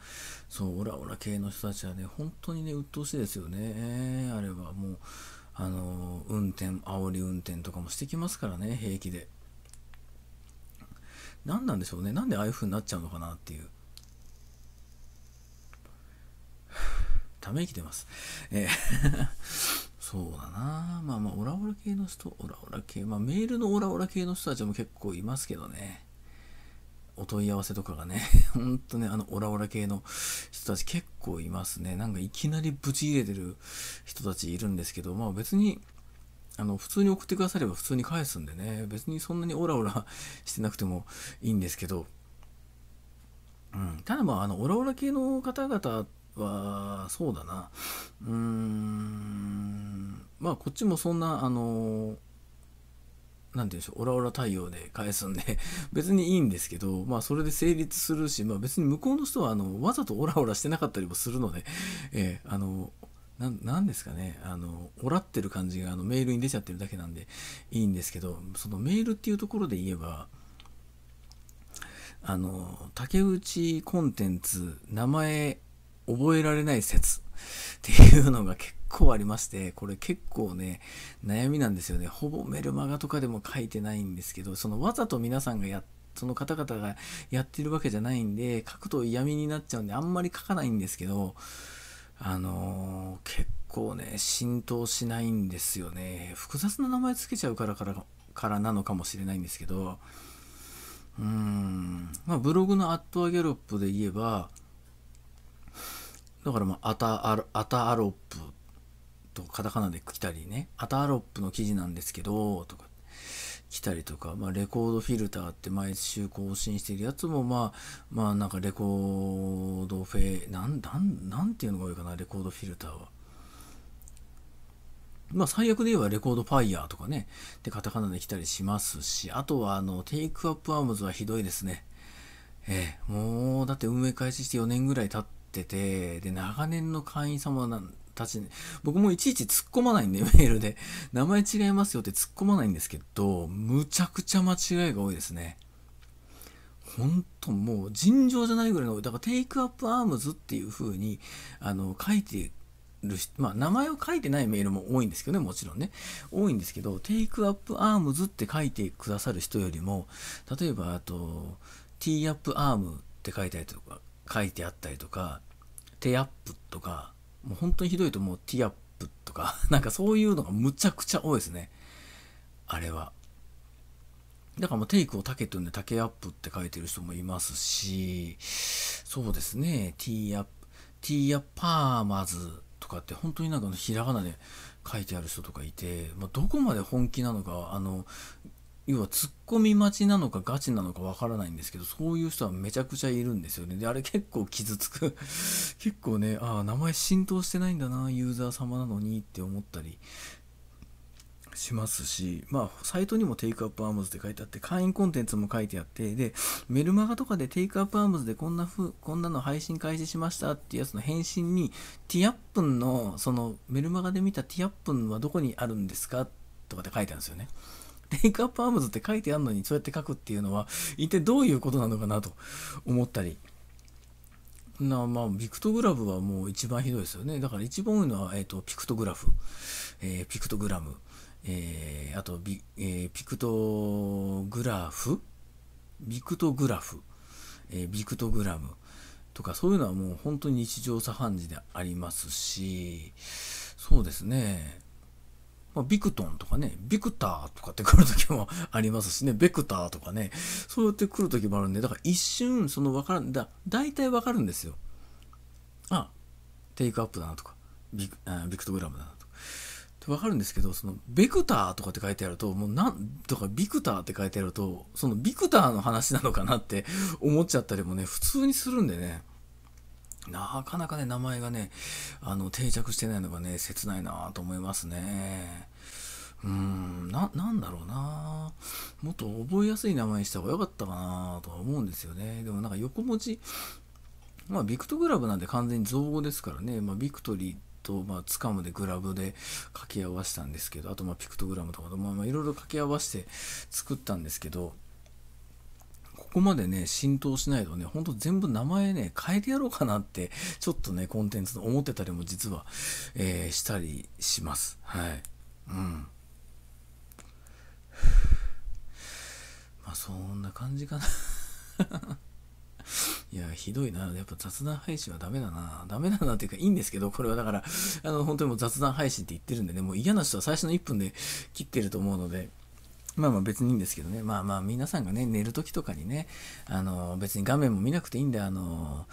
そうオラオラ系の人たちはね本当にね鬱陶しいですよね、えー、あれはもうあの運転煽り運転とかもしてきますからね平気で何なんでしょうねなんでああいう風になっちゃうのかなっていう ため息出ます。えー そうだなまあまあ、オラオラ系の人、オラオラ系、まあメールのオラオラ系の人たちも結構いますけどね。お問い合わせとかがね、ほんとね、あの、オラオラ系の人たち結構いますね。なんかいきなりブチ入れてる人たちいるんですけど、まあ別に、あの、普通に送ってくだされば普通に返すんでね、別にそんなにオラオラしてなくてもいいんですけど、うん、ただまあ、あの、オラオラ系の方々は、そうだな、うーん、まあこっちもそんな、あのー何て言うんでしょう、オラオラ対応で返すんで、別にいいんですけど、まあそれで成立するし、まあ別に向こうの人は、あの、わざとオラオラしてなかったりもするので、えー、あの、何ですかね、あの、おらってる感じがあのメールに出ちゃってるだけなんでいいんですけど、そのメールっていうところで言えば、あの、竹内コンテンツ、名前、覚えられない説 っていうのが結構ありまして、これ結構ね、悩みなんですよね。ほぼメルマガとかでも書いてないんですけど、そのわざと皆さんがやって、その方々がやってるわけじゃないんで、書くと嫌味になっちゃうんで、あんまり書かないんですけど、あのー、結構ね、浸透しないんですよね。複雑な名前つけちゃうからからからなのかもしれないんですけど、うーん、まあ、ブログのアットアャロップで言えば、だからまあアタアアタアロップとカタカナで来たりねアタアロップの記事なんですけどとか来たりとか、まあ、レコードフィルターって毎週更新してるやつもまあまあなんかレコードフェなんなんなんていうのが多いかなレコードフィルターは。まあ最悪で言えばレコードファイヤーとかね、でカタカナで来たりしますし、あとはあの、テイクアップアームズはひどいですね。ええ、もうだって運営開始して4年ぐらい経ってってて、で、長年の会員様なんたち、僕もいちいち突っ込まないんで、メールで。名前違いますよって突っ込まないんですけど、むちゃくちゃ間違いが多いですね。ほんともう尋常じゃないぐらいの、だからテイクアップアームズっていう風に、あの、書いてるまあ、名前を書いてないメールも多いんですけどね、もちろんね。多いんですけど、テイクアップアームズって書いてくださる人よりも、例えば、あと、ティーアップアームって書いたりとか、書いてあったりとか、テアップとか、もう本当にひどいともうティアップとか、なんかそういうのがむちゃくちゃ多いですね。あれは。だからもうテイクをタケと言うんで竹アップって書いてる人もいますし、そうですね、ティーアップ、ティーアパーマズとかって本当になんかひらがなで書いてある人とかいて、まあ、どこまで本気なのか、あの、要はツッコミ待ちなのかガチなのかわからないんですけど、そういう人はめちゃくちゃいるんですよね。で、あれ結構傷つく。結構ね、ああ、名前浸透してないんだな、ユーザー様なのにって思ったりしますし、まあ、サイトにもテイクアップアームズって書いてあって、会員コンテンツも書いてあって、で、メルマガとかでテイクアップアームズでこんなふこんなの配信開始しましたっていうやつの返信に、ティアップンの、そのメルマガで見たティアップンはどこにあるんですかとかって書いてあるんですよね。テイクアップアームズって書いてあるのにそうやって書くっていうのは一体どういうことなのかなと思ったり。なまあ、ビクトグラフはもう一番ひどいですよね。だから一番多いのは、えーと、ピクトグラフ、えー、ピクトグラム、えー、あとビ、えー、ピクトグラフ、ビクトグラフ、えビクトグラムとかそういうのはもう本当に日常茶飯事でありますし、そうですね。まあ、ビクトンとかね、ビクターとかって来る時もありますしね、ベクターとかね、そうやって来る時もあるんで、だから一瞬、その分からん、だ、大体分かるんですよ。あ、テイクアップだなとか、ビクあビクトグラムだなとか。って分かるんですけど、その、ベクターとかって書いてあると、もうなん、とかビクターって書いてあると、そのビクターの話なのかなって思っちゃったりもね、普通にするんでね。なかなかね、名前がね、あの、定着してないのがね、切ないなと思いますね。うーん、な、なんだろうなもっと覚えやすい名前にした方が良かったかなとは思うんですよね。でもなんか横文字、まあ、ビクトグラブなんて完全に造語ですからね、まあ、ビクトリーと、まあ、つかむでグラブで掛け合わせたんですけど、あと、まあ、ピクトグラムとかと、まあ、いろいろ掛け合わせて作ったんですけど、ここまでね、浸透しないとね、ほんと全部名前ね、変えてやろうかなって、ちょっとね、コンテンツの思ってたりも実は、えー、したりします。はい。うん。まあ、そんな感じかな いや、ひどいな。やっぱ雑談配信はダメだな。ダメだなっていうか、いいんですけど、これはだから、あの、本当にもう雑談配信って言ってるんでね、もう嫌な人は最初の1分で切ってると思うので、まあまあ別にいいんですけどね、まあまあ皆さんがね、寝る時とかにね、あの別に画面も見なくていいんで、あの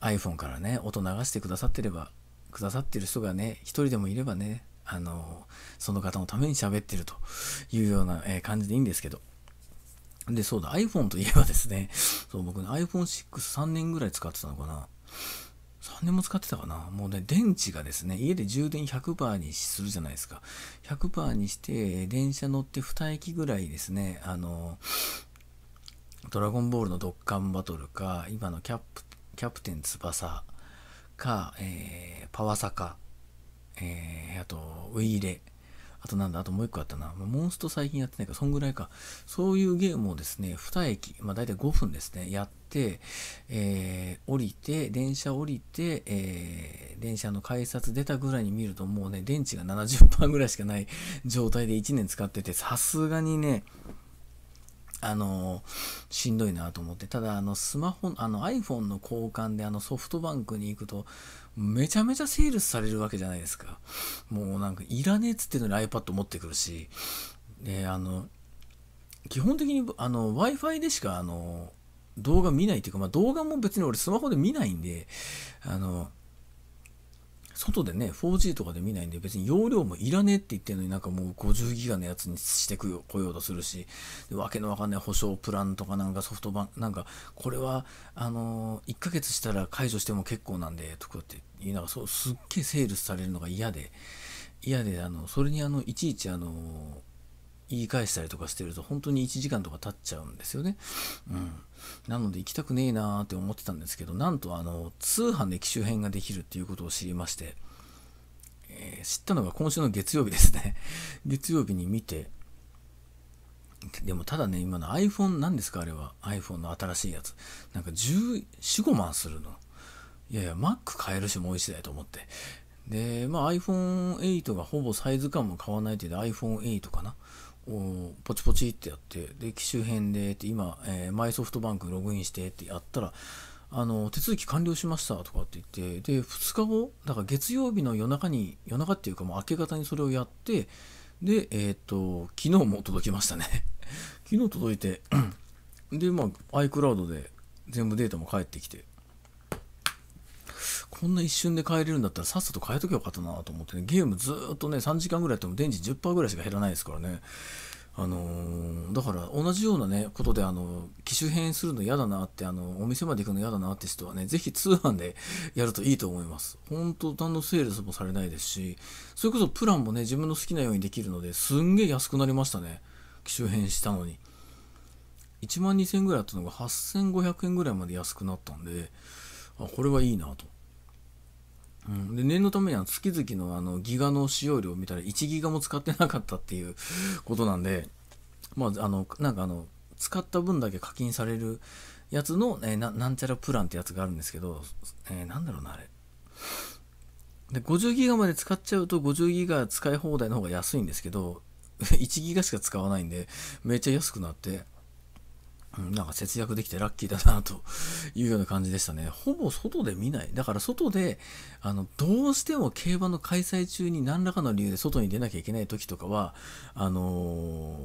iPhone からね、音流してくださってれば、くださってる人がね、一人でもいればね、あのその方のために喋ってるというような、え感じでいいんですけど。で、そうだ、iPhone といえばですね、そう僕ね、iPhone63 年ぐらい使ってたのかな。年も使ってたかな。もうね、電池がですね、家で充電100%にするじゃないですか。100%にして、電車乗って2駅ぐらいですね、あの、ドラゴンボールのドッカンバトルか、今のキャプキャプテン翼か、えー、パワサカ、えー、あと、ウイイレ、あとなんだ、あともう一個あったな。モンスト最近やってないか、そんぐらいか。そういうゲームをですね、2駅、まあ大体5分ですね、やって、えー、降りて、電車降りて、えー、電車の改札出たぐらいに見ると、もうね、電池が70%ぐらいしかない状態で1年使ってて、さすがにね、あのしんどいなと思って、ただ、あの、スマホ、あの、iPhone の交換で、あの、ソフトバンクに行くと、めちゃめちゃセールスされるわけじゃないですか。もうなんかいらねえっつってのに iPad 持ってくるし、で、あの、基本的にあの Wi-Fi でしかあの動画見ないっていうか、まあ、動画も別に俺スマホで見ないんで、あの、外でね 4G とかで見ないんで別に容量もいらねえって言ってるのになんかもう50ギガのやつにしてこようとするしわけのわかんない保証プランとかなんかソフトバンクなんかこれはあのー、1ヶ月したら解除しても結構なんでとかって言いながらそうすっげえセールスされるのが嫌で嫌であのそれにあのいちいちあのー言い返したりとかしてると本当に1時間とか経っちゃうんですよね。うん、なので行きたくねえなーって思ってたんですけどなんとあの通販で機種編ができるっていうことを知りまして、えー、知ったのが今週の月曜日ですね 月曜日に見てでもただね今の iPhone なんですかあれは iPhone の新しいやつなんか1415万するのいやいや Mac 買えるしもう1台と思ってで、まあ、iPhone8 がほぼサイズ感も変わらないというで iPhone8 かなポチポチってやってで機種辺でって今、えー、マイソフトバンクログインしてってやったらあの手続き完了しましたとかって言ってで2日後だから月曜日の夜中に夜中っていうかもう明け方にそれをやってでえっ、ー、と昨日も届きましたね 昨日届いてでまあ iCloud で全部データも返ってきてこんな一瞬で変えれるんだったらさっさと変えときゃよかったなと思ってね、ゲームずっとね、3時間ぐらいやっても電池10%ぐらいしか減らないですからね。あのー、だから同じようなね、ことで、あの、機種変するの嫌だなって、あの、お店まで行くの嫌だなって人はね、ぜひ通販でやるといいと思います。ほんと、何のセールスもされないですし、それこそプランもね、自分の好きなようにできるので、すんげえ安くなりましたね。機種変したのに。1万2000円ぐらいあったのが8500円ぐらいまで安くなったんで、あ、これはいいなと。うん、で念のためには月々のあのギガの使用量を見たら1ギガも使ってなかったっていうことなんで、まあ、あのなんかあの使った分だけ課金されるやつの、えー、なんちゃらプランってやつがあるんですけど、えー、なんだろうなあれで50ギガまで使っちゃうと50ギガ使い放題の方が安いんですけど1 ギガしか使わないんでめっちゃ安くなってなんか節約できてラッキーだなというような感じでしたね。ほぼ外で見ない。だから外で、あの、どうしても競馬の開催中に何らかの理由で外に出なきゃいけない時とかは、あの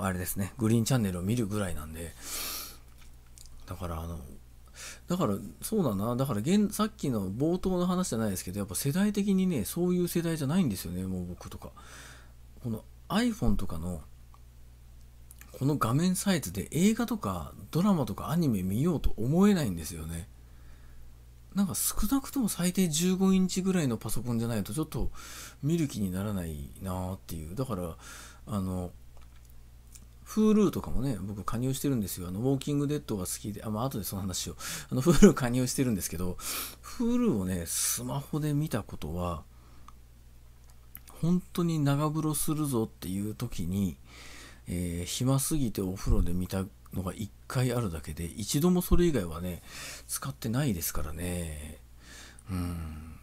ー、あれですね、グリーンチャンネルを見るぐらいなんで、だからあの、だから、そうだな。だから現、さっきの冒頭の話じゃないですけど、やっぱ世代的にね、そういう世代じゃないんですよね、もう僕とか。この iPhone とかの、この画面サイズで映画とかドラマとかアニメ見ようと思えないんですよねなんか少なくとも最低15インチぐらいのパソコンじゃないとちょっと見る気にならないなっていうだからあの Hulu とかもね、僕加入してるんですよ。あの、ウォーキングデッドが好きで、あ、まあ、後でその話を。あの、Hulu 加入してるんですけど、Hulu をね、スマホで見たことは、本当に長風呂するぞっていう時に、えー、暇すぎてお風呂で見たのが1回あるだけで、一度もそれ以外はね、使ってないですからね。うん。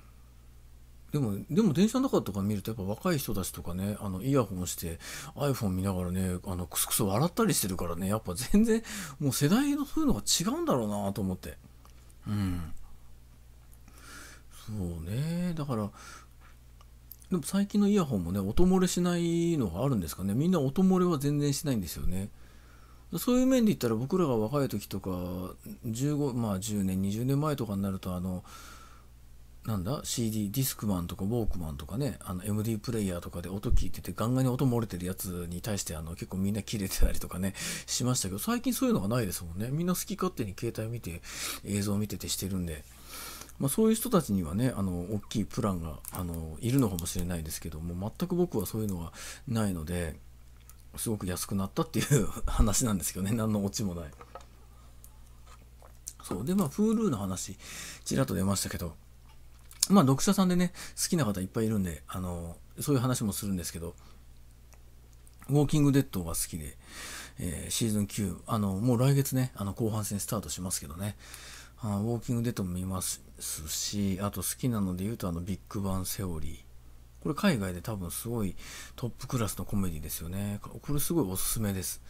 でも、でも電車の中とか見ると、やっぱ若い人たちとかね、あの、イヤホンして iPhone 見ながらね、あの、クスクス笑ったりしてるからね、やっぱ全然、もう世代のそういうのが違うんだろうなと思って。うん。そうね。だから、でも最近のイヤホンもね、音漏れしないのがあるんですかね。みんな音漏れは全然しないんですよね。そういう面で言ったら僕らが若い時とか、15、まあ10年、20年前とかになると、あの、なんだ ?CD、ディスクマンとかウォークマンとかね、あの MD プレイヤーとかで音聞いててガンガンに音漏れてるやつに対してあの結構みんな切れてたりとかね、しましたけど、最近そういうのがないですもんね。みんな好き勝手に携帯見て映像見ててしてるんで。まあ、そういう人たちにはねあの大きいプランがあのいるのかもしれないですけども全く僕はそういうのはないのですごく安くなったっていう 話なんですけどね何のオチもないそうでまあ Hulu の話ちらっと出ましたけどまあ読者さんでね好きな方いっぱいいるんであのそういう話もするんですけどウォーキングデッドが好きで、えー、シーズン9、あの、もう来月ね、あの、後半戦スタートしますけどね、あウォーキングデッドも見ますですしあと好きなので言うとあのビッグバンセオリーこれ海外で多分すごいトップクラスのコメディですよね。これすごいおすすめです。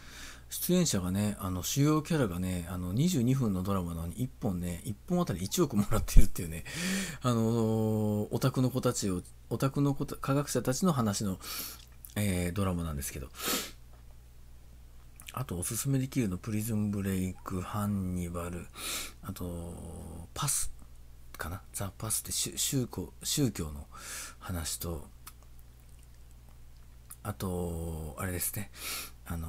出演者がね、あの主要キャラがね、あの22分のドラマなのに1本ね、1本あたり1億もらってるっていうね、あのオタクの子たちを、オタクの子科学者たちの話の、えー、ドラマなんですけど。あとおすすめできるの、プリズムブレイク、ハンニバル、あと、パス。かなザ・パスって宗教宗教の話とあとあれですねあの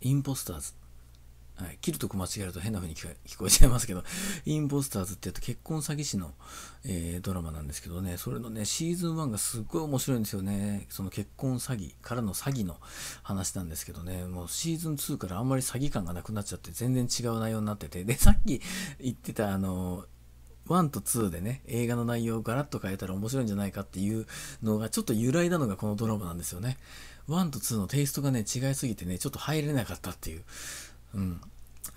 インポスターズはい、切るとこ間違えると変な風に 聞こえちゃいますけど、インポスターズってやっと結婚詐欺師の、えー、ドラマなんですけどね、それのね、シーズン1がすっごい面白いんですよね。その結婚詐欺からの詐欺の話なんですけどね、もうシーズン2からあんまり詐欺感がなくなっちゃって全然違う内容になってて、で、さっき言ってたあの、1と2でね、映画の内容をガラッと変えたら面白いんじゃないかっていうのが、ちょっと由来なのがこのドラマなんですよね。1と2のテイストがね、違いすぎてね、ちょっと入れなかったっていう。うん。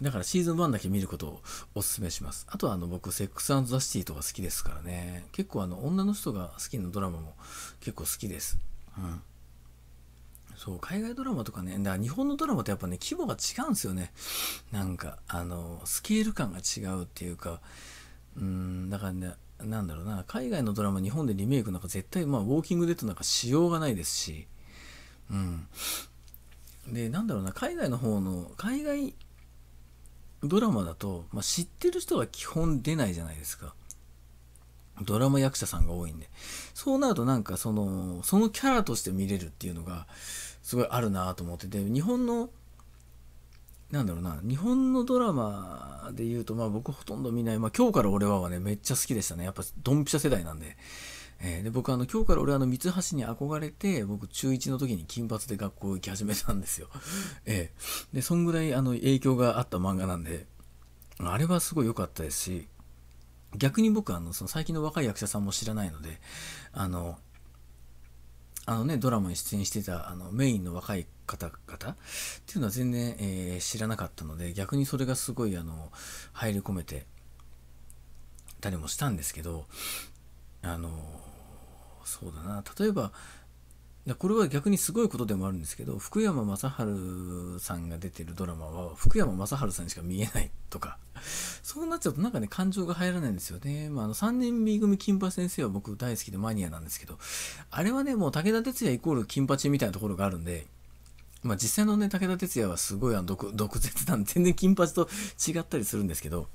だからシーズン1だけ見ることをお勧めします。あとはあの僕、セックスザ・シティとか好きですからね。結構あの女の人が好きなドラマも結構好きです。うん。そう、海外ドラマとかね、だから日本のドラマとやっぱね、規模が違うんですよね。なんか、あの、スケール感が違うっていうか、うんだからねなんだろうな海外のドラマ日本でリメイクなんか絶対、まあ、ウォーキングデッドなんかしようがないですし、うん、でなんだろうな海外の方の海外ドラマだと、まあ、知ってる人は基本出ないじゃないですかドラマ役者さんが多いんでそうなるとなんかそのそのキャラとして見れるっていうのがすごいあるなと思ってて日本のなんだろうな、日本のドラマで言うと、まあ僕ほとんど見ない、まあ今日から俺ははね、めっちゃ好きでしたね。やっぱドンピシャ世代なんで。えー、で僕あの今日から俺あの三橋に憧れて僕中1の時に金髪で学校行き始めたんですよ。えー、でそんぐらいあの影響があった漫画なんであれはすごい良かったですし逆に僕あのその最近の若い役者さんも知らないのであのあのね、ドラマに出演してたあのメインの若い方々っていうのは全然、えー、知らなかったので逆にそれがすごいあの入り込めてたりもしたんですけどあのそうだな例えばやこれは逆にすごいことでもあるんですけど福山雅治さんが出てるドラマは福山雅治さんにしか見えないとかそうなっちゃうとなんかね感情が入らないんですよね、まあ、あの3年 B 組金八先生は僕大好きでマニアなんですけどあれはねもう武田鉄矢イコール金八みたいなところがあるんでまあ、実際のね武田鉄矢はすごいあの毒毒舌なんで全然金八と違ったりするんですけど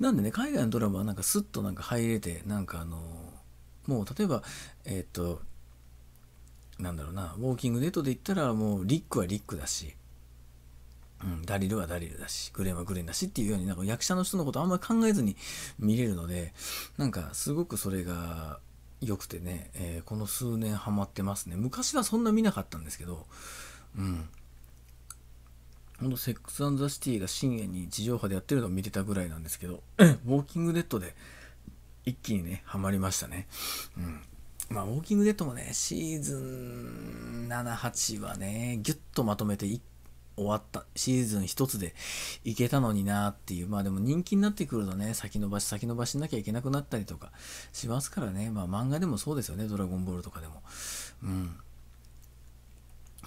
なんでね海外のドラマはなんかスッとなんか入れてなんかあのもう例えばえっ、となんだろうなウォーキングデートで言ったらもうリックはリックだし、うん、ダリルはダリルだしグレーはグレーだしっていうようになんか役者の人のことあんまり考えずに見れるのでなんかすごくそれが良くてね、えー、この数年ハマってますね昔はそんな見なかったんですけどうんほんとセックスザシティが深夜に地上波でやってるのを見てたぐらいなんですけど ウォーキングデッドで一気にねハマりましたねうんまあ、ウォーキングデッドもね、シーズン7、8はね、ぎゅっとまとめて終わった、シーズン1つでいけたのになっていう、まあでも人気になってくるとね、先延ばし先延ばしなきゃいけなくなったりとかしますからね、まあ漫画でもそうですよね、ドラゴンボールとかでも。うん。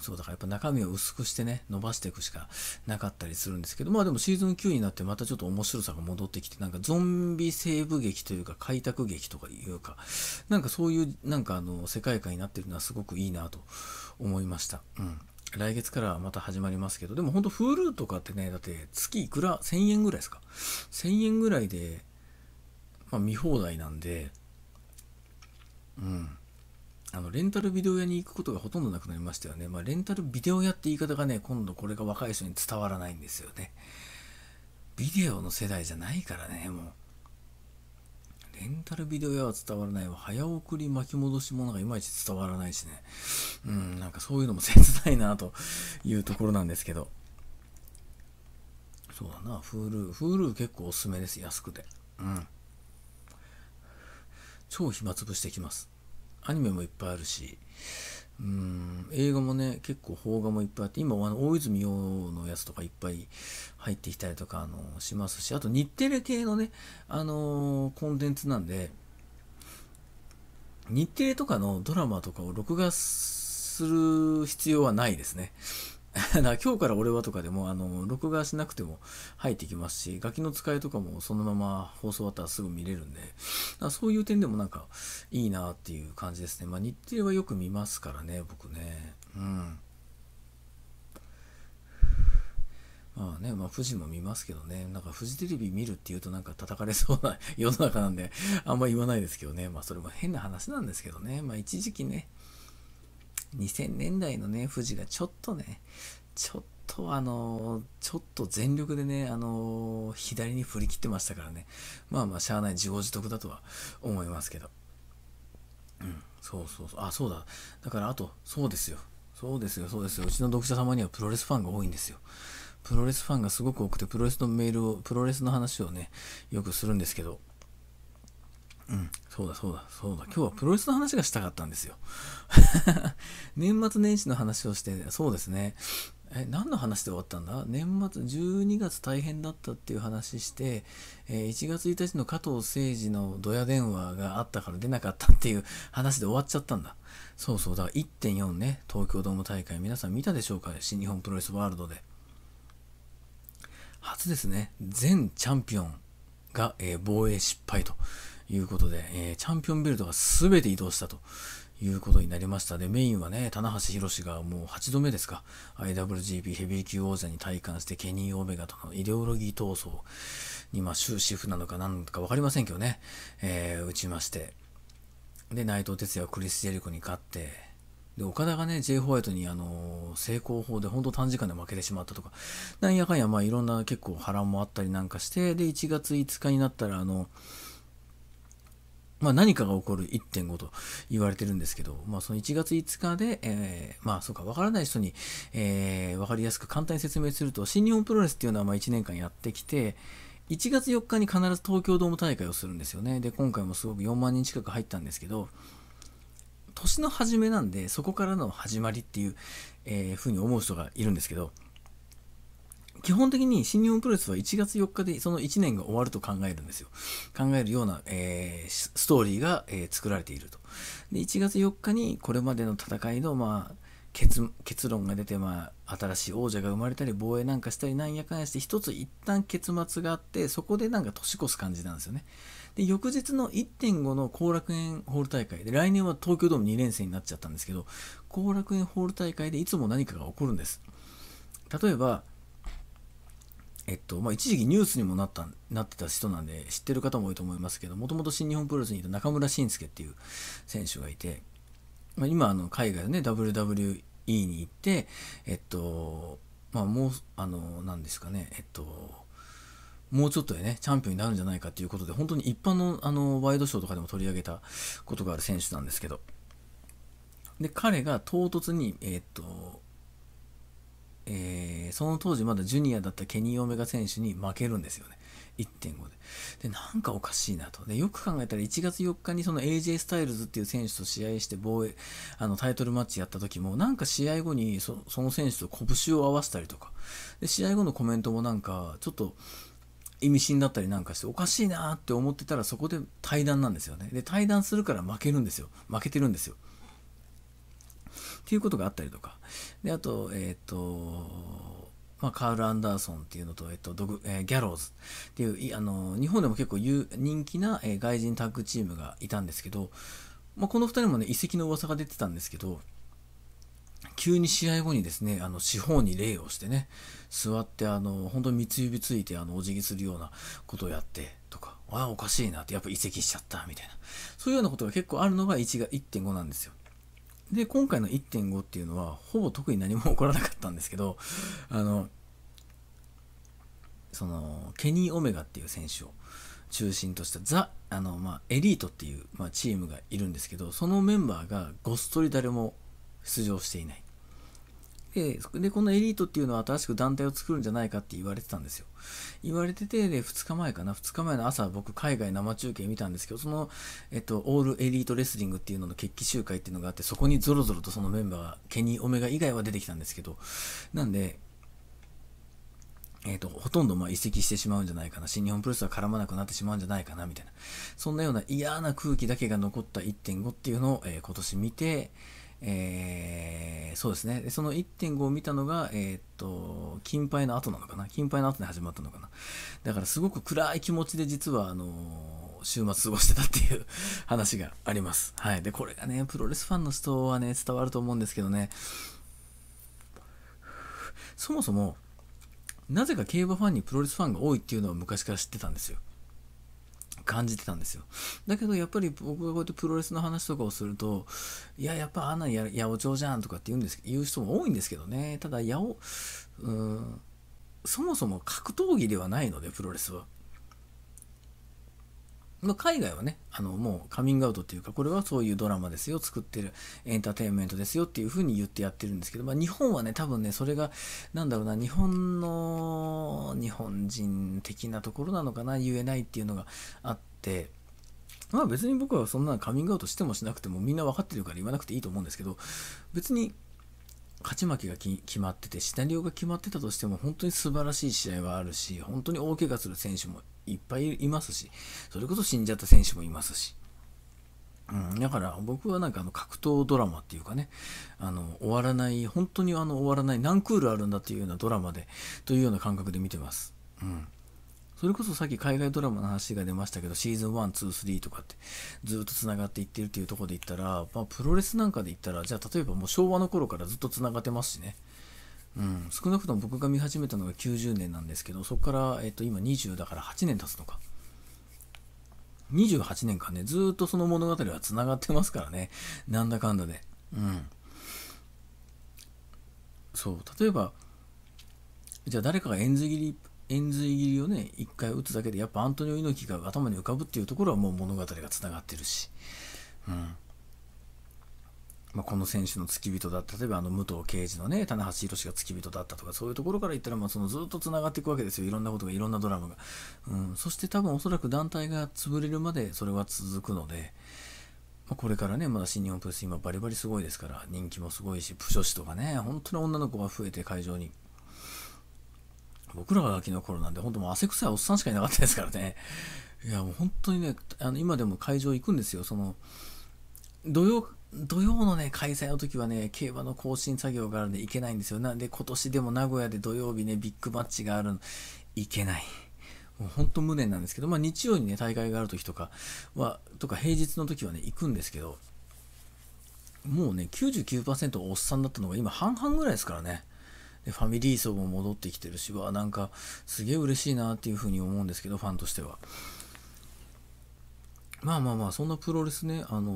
そうだからやっぱ中身を薄くしてね、伸ばしていくしかなかったりするんですけど、まあでもシーズン9になってまたちょっと面白さが戻ってきて、なんかゾンビ西部劇というか開拓劇とかいうか、なんかそういうなんかあの世界観になってるのはすごくいいなと思いました。うん。来月からまた始まりますけど、でもほんと Hulu とかってね、だって月いくら ?1000 円ぐらいですか ?1000 円ぐらいで、まあ見放題なんで、うん。あのレンタルビデオ屋に行くことがほとんどなくなりましたよね。まあ、レンタルビデオ屋って言い方がね、今度これが若い人に伝わらないんですよね。ビデオの世代じゃないからね、もう。レンタルビデオ屋は伝わらないわ。早送り巻き戻しものがいまいち伝わらないしね。うん、なんかそういうのも切ないなというところなんですけど。そうだな、フールー。フールー結構おすすめです。安くて。うん。超暇つぶしてきます。アニメもいっぱいあるし、うん、映画もね、結構邦画もいっぱいあって、今、あの大泉洋のやつとかいっぱい入ってきたりとかあのしますし、あと日テレ系のね、あのー、コンテンツなんで、日テレとかのドラマとかを録画する必要はないですね。だから今日から俺はとかでも、あの、録画しなくても入ってきますし、ガキの使いとかもそのまま放送終わったらすぐ見れるんで、そういう点でもなんかいいなっていう感じですね。まあ日程はよく見ますからね、僕ね。うん。まあね、まあ富士も見ますけどね、なんかフジテレビ見るっていうとなんか叩かれそうな世の中なんで、あんま言わないですけどね、まあそれも変な話なんですけどね、まあ一時期ね、2000年代のね、富士がちょっとね、ちょっとあの、ちょっと全力でね、あの、左に振り切ってましたからね。まあまあ、しゃあない自業自得だとは思いますけど。うん、そうそうそう。あ、そうだ。だから、あと、そうですよ。そうですよ、そうですよ。うちの読者様にはプロレスファンが多いんですよ。プロレスファンがすごく多くて、プロレスのメールを、プロレスの話をね、よくするんですけど、うん、そうだそうだそうだ今日はプロレスの話がしたかったんですよ 年末年始の話をしてそうですねえ何の話で終わったんだ年末12月大変だったっていう話して、えー、1月1日の加藤誠二のドヤ電話があったから出なかったっていう話で終わっちゃったんだそうそうだから1.4ね東京ドーム大会皆さん見たでしょうか新日本プロレスワールドで初ですね全チャンピオンが、えー、防衛失敗ということで、えー、チャンピオンベルトが全て移動したということになりましたで、メインはね、棚橋士がもう8度目ですか、IWGP ヘビー級王者に退官して、ケニー・オメガとのイデオロギー闘争に、まあ、終止符なのか何か分かりませんけどね、えー、打ちまして、で、内藤哲也、はクリス・ジェリコに勝って、で、岡田がね、J ホワイトに、あのー、成功法で本当短時間で負けてしまったとか、なんやかんや、まあ、いろんな結構波乱もあったりなんかして、で、1月5日になったら、あのまあ、何かが起こる1.5と言われてるんですけど、まあ、その1月5日で、えー、まあ、そうか、わからない人に、えー、わかりやすく簡単に説明すると、新日本プロレスっていうのはまあ1年間やってきて、1月4日に必ず東京ドーム大会をするんですよね。で、今回もすごく4万人近く入ったんですけど、年の初めなんで、そこからの始まりっていう、えー、ふうに思う人がいるんですけど、基本的に新日本プロレスは1月4日でその1年が終わると考えるんですよ。考えるような、えー、ストーリーが、えー、作られていると。で、1月4日にこれまでの戦いの、まあ、結結論が出て、まあ、新しい王者が生まれたり、防衛なんかしたり、なんやかんやして、一つ一旦結末があって、そこでなんか年越す感じなんですよね。で、翌日の1.5の後楽園ホール大会で、来年は東京ドーム2連戦になっちゃったんですけど、後楽園ホール大会でいつも何かが起こるんです。例えば、えっとまあ、一時期ニュースにもなったなってた人なんで知ってる方も多いと思いますけどもともと新日本プロレスにいた中村慎介っていう選手がいて、まあ、今あの海外のね WWE に行ってえっとまあもうあの何ですかねえっともうちょっとでねチャンピオンになるんじゃないかっていうことで本当に一般のあのワイドショーとかでも取り上げたことがある選手なんですけどで彼が唐突にえっとえー、その当時まだジュニアだったケニー・オメガ選手に負けるんですよね。1.5で。で、なんかおかしいなと。で、よく考えたら1月4日にその AJ スタイルズっていう選手と試合して防衛、あのタイトルマッチやった時も、なんか試合後にその選手と拳を合わせたりとか、で、試合後のコメントもなんか、ちょっと、意味深だったりなんかしておかしいなって思ってたらそこで対談なんですよね。で、対談するから負けるんですよ。負けてるんですよ。っていうことがあったりとか。で、あと、えっ、ー、と、まあ、カール・アンダーソンっていうのと、えっ、ー、と、ドグ、えー、ギャローズっていう、あの、日本でも結構有人気な、え外人タッグチームがいたんですけど、まあ、この2人もね、移籍の噂が出てたんですけど、急に試合後にですね、あの四方に礼をしてね、座って、あの本当に三つ指ついてあのお辞儀するようなことをやってとか、ああ、おかしいなって、やっぱ移籍しちゃったみたいな、そういうようなことが結構あるのが1が1.5なんですよ。で今回の1.5っていうのはほぼ特に何も起こらなかったんですけどあのそのケニー・オメガっていう選手を中心としたザあの、まあ、エリートっていう、まあ、チームがいるんですけどそのメンバーがごっそり誰も出場していないで、で、このエリートっていうのは新しく団体を作るんじゃないかって言われてたんですよ。言われてて、で、2日前かな、2日前の朝、僕、海外生中継見たんですけど、その、えっと、オールエリートレスリングっていうのの決起集会っていうのがあって、そこにぞろぞろとそのメンバーが、ケニー・オメガ以外は出てきたんですけど、なんで、えっ、と、ほとんどまあ移籍してしまうんじゃないかな、新日本プロレスは絡まなくなってしまうんじゃないかな、みたいな。そんなような嫌な空気だけが残った1.5っていうのを、えー、今年見て、えー、そうですね。その1.5を見たのが、えー、っと、金杯の後なのかな。金杯の後に始まったのかな。だからすごく暗い気持ちで実は、あのー、週末過ごしてたっていう 話があります。はい。で、これがね、プロレスファンの人はね、伝わると思うんですけどね、そもそも、なぜか競馬ファンにプロレスファンが多いっていうのは昔から知ってたんですよ。感じてたんですよ。だけどやっぱり僕がこうやってプロレスの話とかをすると、いや、やっぱあんなや八百長じゃんとかって言うんです言う人も多いんですけどね。ただ、八百、うん、そもそも格闘技ではないので、プロレスは。海外はねあのもうカミングアウトっていうかこれはそういうドラマですよ作ってるエンターテインメントですよっていうふうに言ってやってるんですけど、まあ、日本はね多分ねそれが何だろうな日本の日本人的なところなのかな言えないっていうのがあって。まあ別に僕はそんなカミングアウトしてもしなくてもみんな分かってるから言わなくていいと思うんですけど別に勝ち負けが決まっててシナリオが決まってたとしても本当に素晴らしい試合はあるし本当に大怪我する選手もいっぱいいますし、それこそ死んじゃった選手もいますし。うん、だから僕はなんかあの格闘ドラマっていうかね、あの終わらない、本当にあの終わらない、何クールあるんだっていうようなドラマで、というような感覚で見てます。うん。それこそさっき海外ドラマの話が出ましたけど、シーズン1、2、3とかってずっと繋がっていってるっていうところで言ったら、まあ、プロレスなんかで言ったら、じゃあ例えばもう昭和の頃からずっと繋がってますしね。うん、少なくとも僕が見始めたのが90年なんですけどそこから、えっと、今20だから8年経つのか28年間ねずっとその物語はつながってますからねなんだかんだでうんそう例えばじゃあ誰かが円髄切り円髄切りをね一回打つだけでやっぱアントニオ猪木が頭に浮かぶっていうところはもう物語がつながってるしうんまあ、この選手の付き人だった例えばあの武藤敬司のね棚橋宏が付き人だったとかそういうところから言ったらまあそのずっとつながっていくわけですよいろんなことがいろんなドラマが、うん、そして多分おそらく団体が潰れるまでそれは続くので、まあ、これからねまだ新日本プロレス今バリバリすごいですから人気もすごいしプショ氏とかね本当に女の子が増えて会場に僕らがガキの頃なんで本当もう汗臭いおっさんしかいなかったですからねいやもう本当にねあの今でも会場行くんですよその土曜土曜のね、開催の時はね、競馬の更新作業があるんで行けないんですよ。なんで今年でも名古屋で土曜日ね、ビッグマッチがあるの、行けない。もうほんと無念なんですけど、まあ日曜にね、大会がある時とかは、とか平日の時はね、行くんですけど、もうね、99%おっさんだったのが今半々ぐらいですからね。でファミリー層も戻ってきてるし、わなんかすげえ嬉しいなっていうふうに思うんですけど、ファンとしては。まあまあまあ、そんなプロレスね、あの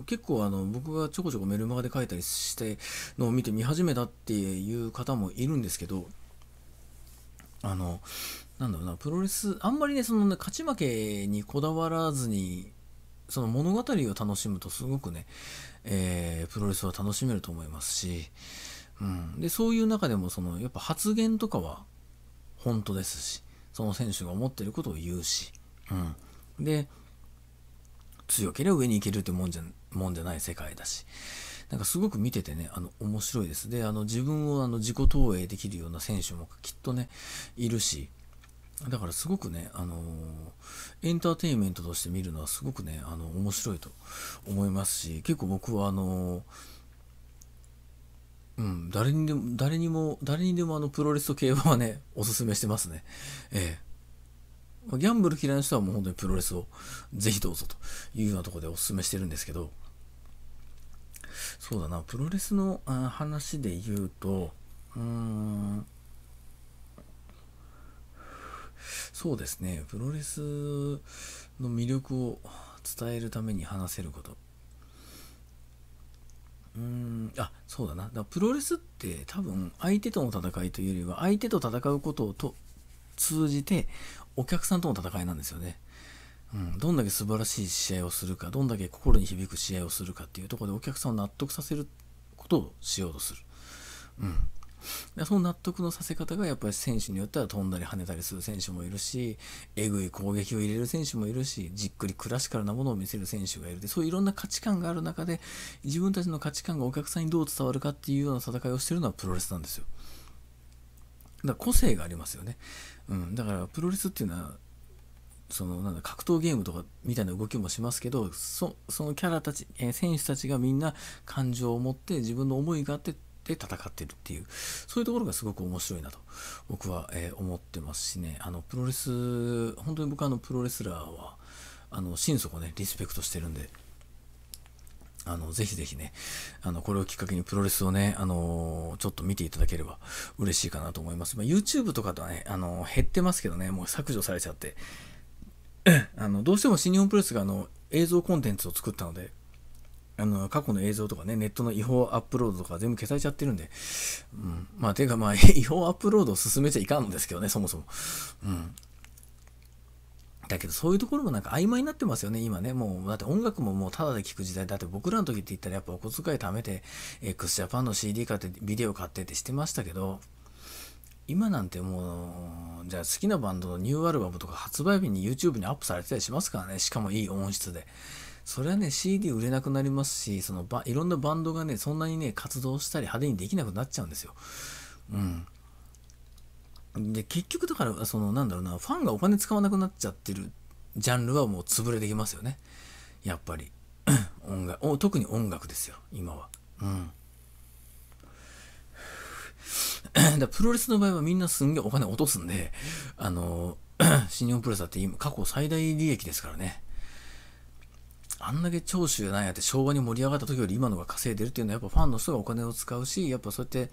ー、結構あの、僕がちょこちょこメルマガで書いたりしてのを見て見始めたっていう方もいるんですけど、あの、なんだろうな、プロレス、あんまりね、その、ね、勝ち負けにこだわらずに、その物語を楽しむとすごくね、えー、プロレスは楽しめると思いますし、うん。で、そういう中でも、その、やっぱ発言とかは、本当ですし、その選手が思ってることを言うし、うん。で、強ければ上に行けるってもんじゃもんじゃない世界だしなんかすごく見ててねあの面白いですであの自分をあの自己投影できるような選手もきっとねいるしだからすごくね、あのー、エンターテインメントとして見るのはすごくね、あの、面白いと思いますし、結構僕はあのー、うん、誰にでも、誰にも、誰にでもあの、プロレスと競馬はね、おすすめしてますね。ええギャンブル嫌いな人はもう本当にプロレスをぜひどうぞというようなところでお勧めしてるんですけど、そうだな、プロレスの話で言うと、うーん、そうですね、プロレスの魅力を伝えるために話せること。うーん、あ、そうだな。だプロレスって多分相手との戦いというよりは、相手と戦うことをと通じてお客さんとの戦いなんですよね。うん、どんだけ素晴らしい試合をするか、どんだけ心に響く試合をするかっていうところでお客さんを納得させることをしようとする。うん。でその納得のさせ方がやっぱり選手によっては飛んだり跳ねたりする選手もいるし、えぐい攻撃を入れる選手もいるし、じっくりクラシカルなものを見せる選手がいるで、そういういろんな価値観がある中で、自分たちの価値観がお客さんにどう伝わるかっていうような戦いをしてるのはプロレスなんですよ。だから個性がありますよね。うん、だからプロレスっていうのはそのなんだ格闘ゲームとかみたいな動きもしますけどそのキャラたち、えー、選手たちがみんな感情を持って自分の思いがあってで戦ってるっていうそういうところがすごく面白いなと僕は、えー、思ってますしねあのプロレス本当に僕はあのプロレスラーはあの心底ねリスペクトしてるんであのぜひぜひね、あのこれをきっかけにプロレスをね、あのちょっと見ていただければ嬉しいかなと思います。まあ、YouTube とかとはね、あの減ってますけどね、もう削除されちゃって、あのどうしても新日本プロレスがあの映像コンテンツを作ったので、あの過去の映像とかね、ネットの違法アップロードとか全部消されちゃってるんで、うん、まあ、ていうか、まあ、違法アップロードを進めちゃいかんのですけどね、そもそも。うん、だけどそういうところもなんか曖昧になってますよね、今ね。もう、だって音楽ももうただで聴く時代。だって僕らの時って言ったらやっぱお小遣い貯めて、XJAPAN の CD 買って、ビデオ買ってってしてましたけど、今なんてもう、じゃあ好きなバンドのニューアルバムとか発売日に YouTube にアップされてたりしますからね。しかもいい音質で。それはね、CD 売れなくなりますし、そのばいろんなバンドがね、そんなにね、活動したり派手にできなくなっちゃうんですよ。うん。で結局だからそのなんだろうなファンがお金使わなくなっちゃってるジャンルはもう潰れてきますよねやっぱり 音楽特に音楽ですよ今はうん だプロレスの場合はみんなすんげえお金落とすんであの 新日本プロレスだって今過去最大利益ですからねあんだけ長州なんやって昭和に盛り上がった時より今のが稼いでるっていうのはやっぱファンの人がお金を使うしやっぱそうやって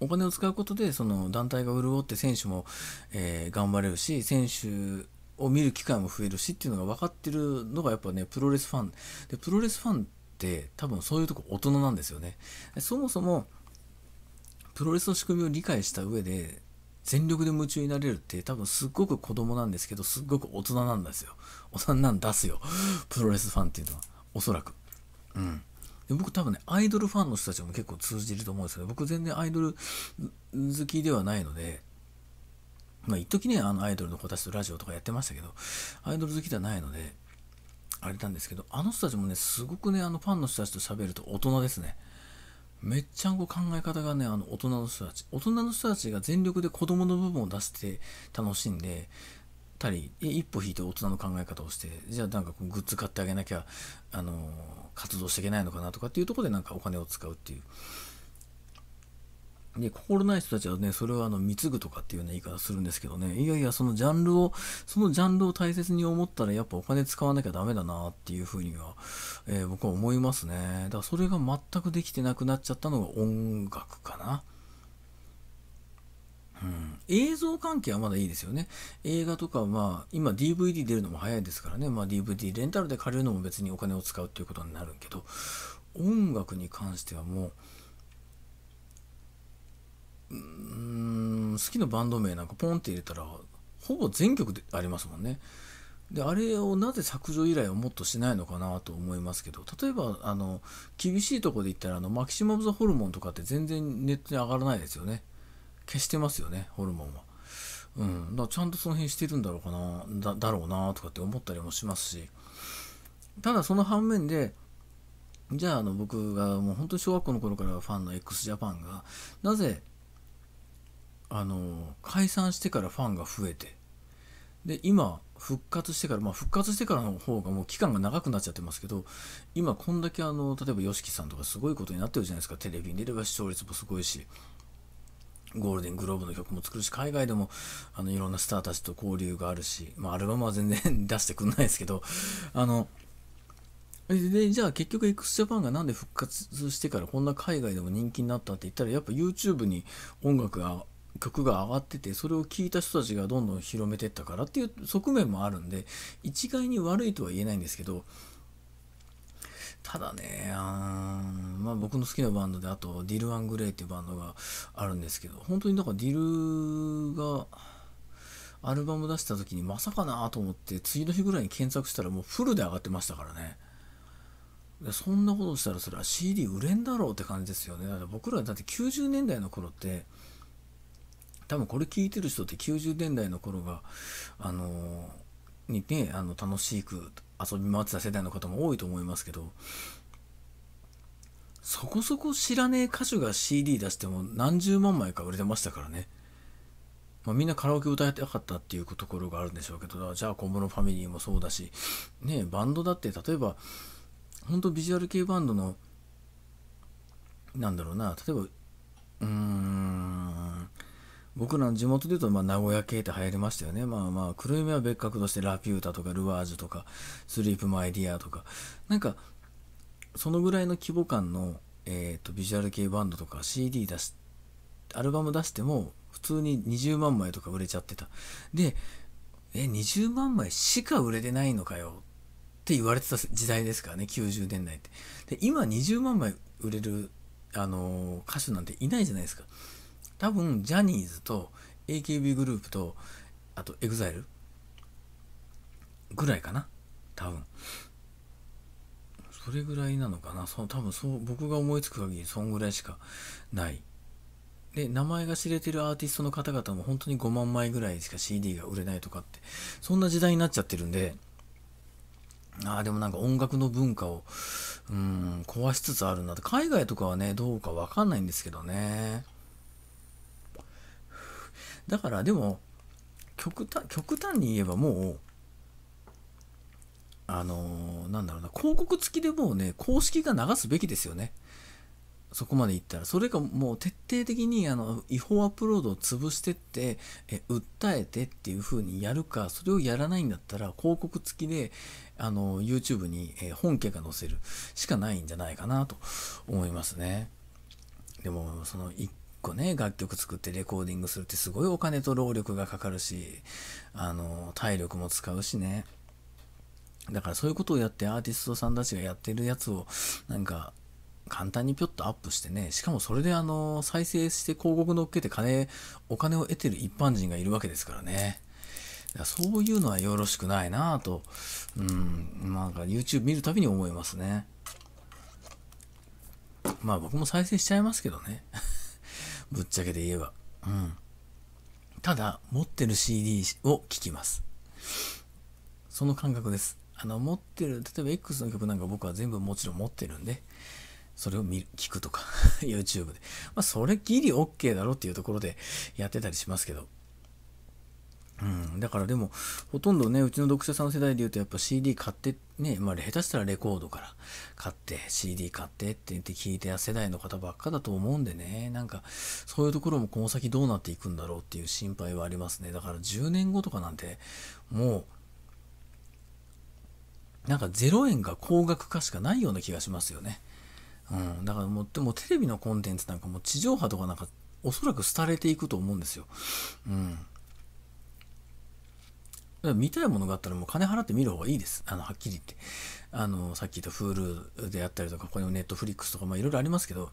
お金を使うことでその団体が潤って選手も、えー、頑張れるし選手を見る機会も増えるしっていうのが分かってるのがやっぱねプロレスファンでプロレスファンって多分そういうとこ大人なんですよねそもそもプロレスの仕組みを理解した上で全力で夢中になれるって多分すっごく子供なんですけどすっごく大人なんですよ 大人なん出すよプロレスファンっていうのはおそらくうんで僕多分ね、アイドルファンの人たちも結構通じると思うんですけど、僕全然アイドル好きではないので、まあ一時ね、あのアイドルの子たちとラジオとかやってましたけど、アイドル好きではないので、あれなんですけど、あの人たちもね、すごくね、あのファンの人たちと喋ると大人ですね。めっちゃこう考え方がね、あの大人の人たち。大人の人たちが全力で子供の部分を出して楽しんで、たり、一歩引いて大人の考え方をして、じゃあなんかこうグッズ買ってあげなきゃ、あのー活動していけないのかなとかっていうとこでなんかお金を使うっていう。で、心ない人たちはね、それをあの、貢ぐとかっていうね、言い方するんですけどね、いやいや、そのジャンルを、そのジャンルを大切に思ったら、やっぱお金使わなきゃダメだなっていうふうには、えー、僕は思いますね。だからそれが全くできてなくなっちゃったのが音楽かな。うん、映像関係はまだいいですよね。映画とかは、まあ、今 DVD 出るのも早いですからね、まあ、DVD レンタルで借りるのも別にお金を使うっていうことになるけど、音楽に関してはもう、うん、好きなバンド名なんかポンって入れたら、ほぼ全曲でありますもんね。であれをなぜ削除依頼をもっとしないのかなと思いますけど例えばあの厳しいとこで言ったらあのマキシマム・ザ・ホルモンとかって全然ネットに上がらないですよね。消してますよね、ホルモンは。うん、だちゃんとその辺してるんだろうかな、だだろうなとかって思ったりもしますし、ただその反面で、じゃああの僕がもう本当に小学校の頃からファンの x ジャパンが、なぜ、あの、解散してからファンが増えて、で、今、復活してから、まあ、復活してからの方がもう期間が長くなっちゃってますけど、今こんだけあの、例えば YOSHIKI さんとかすごいことになってるじゃないですか、テレビに出れば視聴率もすごいし、ゴールデングローブの曲も作るし、海外でもあのいろんなスターたちと交流があるし、まあ、アルバムは全然出してくんないですけど、あの、で、じゃあ結局 XJAPAN がなんで復活してからこんな海外でも人気になったって言ったら、やっぱ YouTube に音楽が、曲が上がってて、それを聴いた人たちがどんどん広めてったからっていう側面もあるんで、一概に悪いとは言えないんですけど、ただね、あまあ、僕の好きなバンドで、あと、ディル・アングレイっていうバンドがあるんですけど、本当にだからディルが、アルバム出した時にまさかなと思って、次の日ぐらいに検索したらもうフルで上がってましたからね。そんなことしたらそれは CD 売れんだろうって感じですよね。だから僕らだって90年代の頃って、多分これ聞いてる人って90年代の頃が、あのーにねあの楽しく遊び回ってた世代の方も多いと思いますけどそこそこ知らねえ歌手が CD 出しても何十万枚か売れてましたからね、まあ、みんなカラオケ歌いたかったっていうところがあるんでしょうけどじゃあ小室ファミリーもそうだしねバンドだって例えば本当ビジュアル系バンドのなんだろうな例えばうーん僕らの地元でいうと、まあ、名古屋系って流行りましたよね。まあまあ、黒夢は別格としてラピュータとかルワージュとか、スリープマイディアとか、なんか、そのぐらいの規模感の、えっ、ー、と、ビジュアル系バンドとか CD 出し、アルバム出しても、普通に20万枚とか売れちゃってた。で、え、20万枚しか売れてないのかよって言われてた時代ですからね、90年代って。で、今20万枚売れる、あのー、歌手なんていないじゃないですか。多分ジャニーズと AKB グループとあと EXILE ぐらいかな多分それぐらいなのかなそ多分そう僕が思いつく限りそんぐらいしかないで名前が知れてるアーティストの方々も本当に5万枚ぐらいしか CD が売れないとかってそんな時代になっちゃってるんでああでもなんか音楽の文化をうん壊しつつあるんだって海外とかはねどうかわかんないんですけどねだからでも極端極端に言えばもうあのー、なんだろうな広告付きでもうね公式が流すべきですよねそこまでいったらそれがもう徹底的にあの違法アップロードを潰してってえ訴えてっていう風にやるかそれをやらないんだったら広告付きであの YouTube にえ本家が載せるしかないんじゃないかなと思いますねでもその一個ね、楽曲作ってレコーディングするってすごいお金と労力がかかるし、あの、体力も使うしね。だからそういうことをやってアーティストさんたちがやってるやつを、なんか、簡単にぴょっとアップしてね、しかもそれであの、再生して広告乗っけて金、お金を得てる一般人がいるわけですからね。そういうのはよろしくないなぁと、うん、なんか YouTube 見るたびに思いますね。まあ僕も再生しちゃいますけどね。ぶっちゃけて言えば。うん。ただ、持ってる CD を聴きます。その感覚です。あの、持ってる、例えば X の曲なんか僕は全部もちろん持ってるんで、それを見る、聞くとか YouTube で。まあ、それきり OK だろっていうところでやってたりしますけど、うん、だからでもほとんどねうちの読者さんの世代でいうとやっぱ CD 買ってね、まあ、下手したらレコードから買って CD 買ってって言って聞いてた世代の方ばっかだと思うんでねなんかそういうところもこの先どうなっていくんだろうっていう心配はありますねだから10年後とかなんてもうなんか0円が高額化しかないような気がしますよね、うん、だからもうでもテレビのコンテンツなんかも地上波とかなんかおそらく廃れていくと思うんですようん見たいものがあったらもう金払って見る方がいいです。あの、はっきり言って。あの、さっき言った Hulu であったりとか、このネットフリックスとか、まあいろいろありますけど、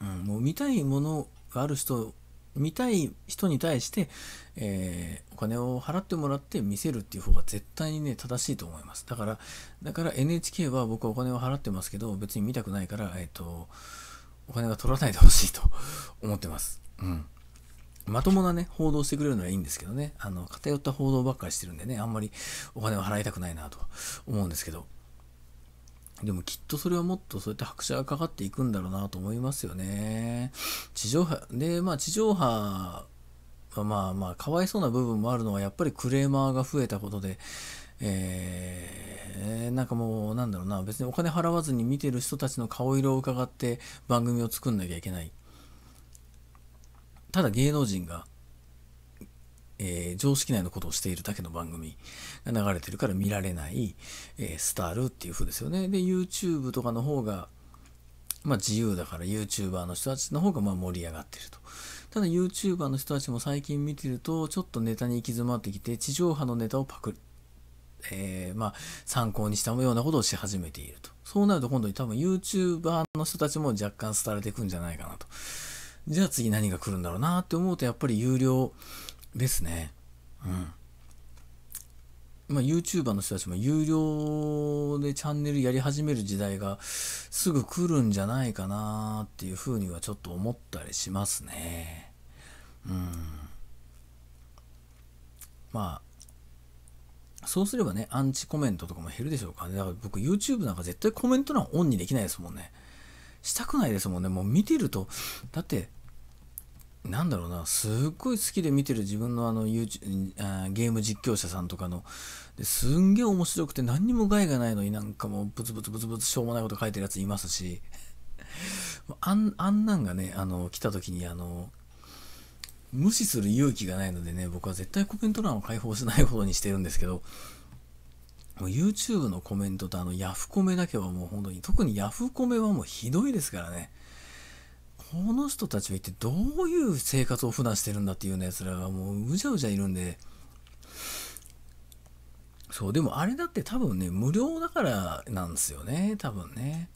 うん、もう見たいものがある人、見たい人に対して、えー、お金を払ってもらって見せるっていう方が絶対にね、正しいと思います。だから、だから NHK は僕はお金を払ってますけど、別に見たくないから、えっ、ー、と、お金が取らないでほしいと思ってます。うん。まともなね、報道してくれるのはいいんですけどね、あの、偏った報道ばっかりしてるんでね、あんまりお金を払いたくないなと思うんですけど、でもきっとそれはもっとそうやって拍車がかかっていくんだろうなと思いますよね。地上波、で、まあ地上波はまあまあ、かわいそうな部分もあるのは、やっぱりクレーマーが増えたことで、えー、なんかもう、なんだろうな、別にお金払わずに見てる人たちの顔色を伺って番組を作んなきゃいけない。ただ芸能人が、えー、常識内のことをしているだけの番組が流れてるから見られない、えー、スタールっていう風ですよね。で、YouTube とかの方が、まあ自由だから YouTuber の人たちの方がまあ盛り上がってると。ただ YouTuber の人たちも最近見てると、ちょっとネタに行き詰まってきて、地上波のネタをパクる。えー、まあ、参考にしたようなことをし始めていると。そうなると今度に多分 YouTuber の人たちも若干廃れていくんじゃないかなと。じゃあ次何が来るんだろうなって思うとやっぱり有料ですね。うん。まあ、YouTuber の人たちも有料でチャンネルやり始める時代がすぐ来るんじゃないかなっていうふうにはちょっと思ったりしますね。うん。まあ、そうすればね、アンチコメントとかも減るでしょうからね。だから僕 YouTube なんか絶対コメント欄オンにできないですもんね。したくないですもんね。もう見てると、だってなんだろうなすっごい好きで見てる自分のあの、YouTube、ゲーム実況者さんとかのすんげえ面白くて何にも害がないのになんかもうブツブツブツブツしょうもないこと書いてるやついますし あんあんなんがねあの来た時にあの無視する勇気がないのでね僕は絶対コメント欄を開放しないほどにしてるんですけど YouTube のコメントとあのヤフコメだけはもう本当に特にヤフコメはもうひどいですからねこの人たちは一体どういう生活を普段してるんだっていうね、それはもううじゃうじゃいるんで、そう、でもあれだって多分ね、無料だからなんですよね、多分ね。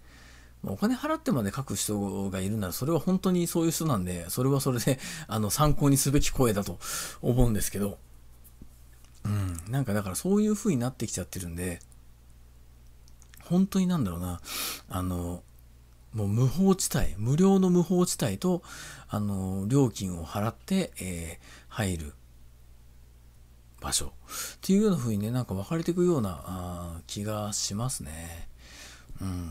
お金払ってまで書く人がいるなら、それは本当にそういう人なんで、それはそれで、あの、参考にすべき声だと思うんですけど、うん、なんかだからそういう風になってきちゃってるんで、本当になんだろうな、あの、もう無法地帯、無料の無法地帯と、あの、料金を払って、えー、入る場所。っていうような風にね、なんか分かれていくようなあ気がしますね。うん。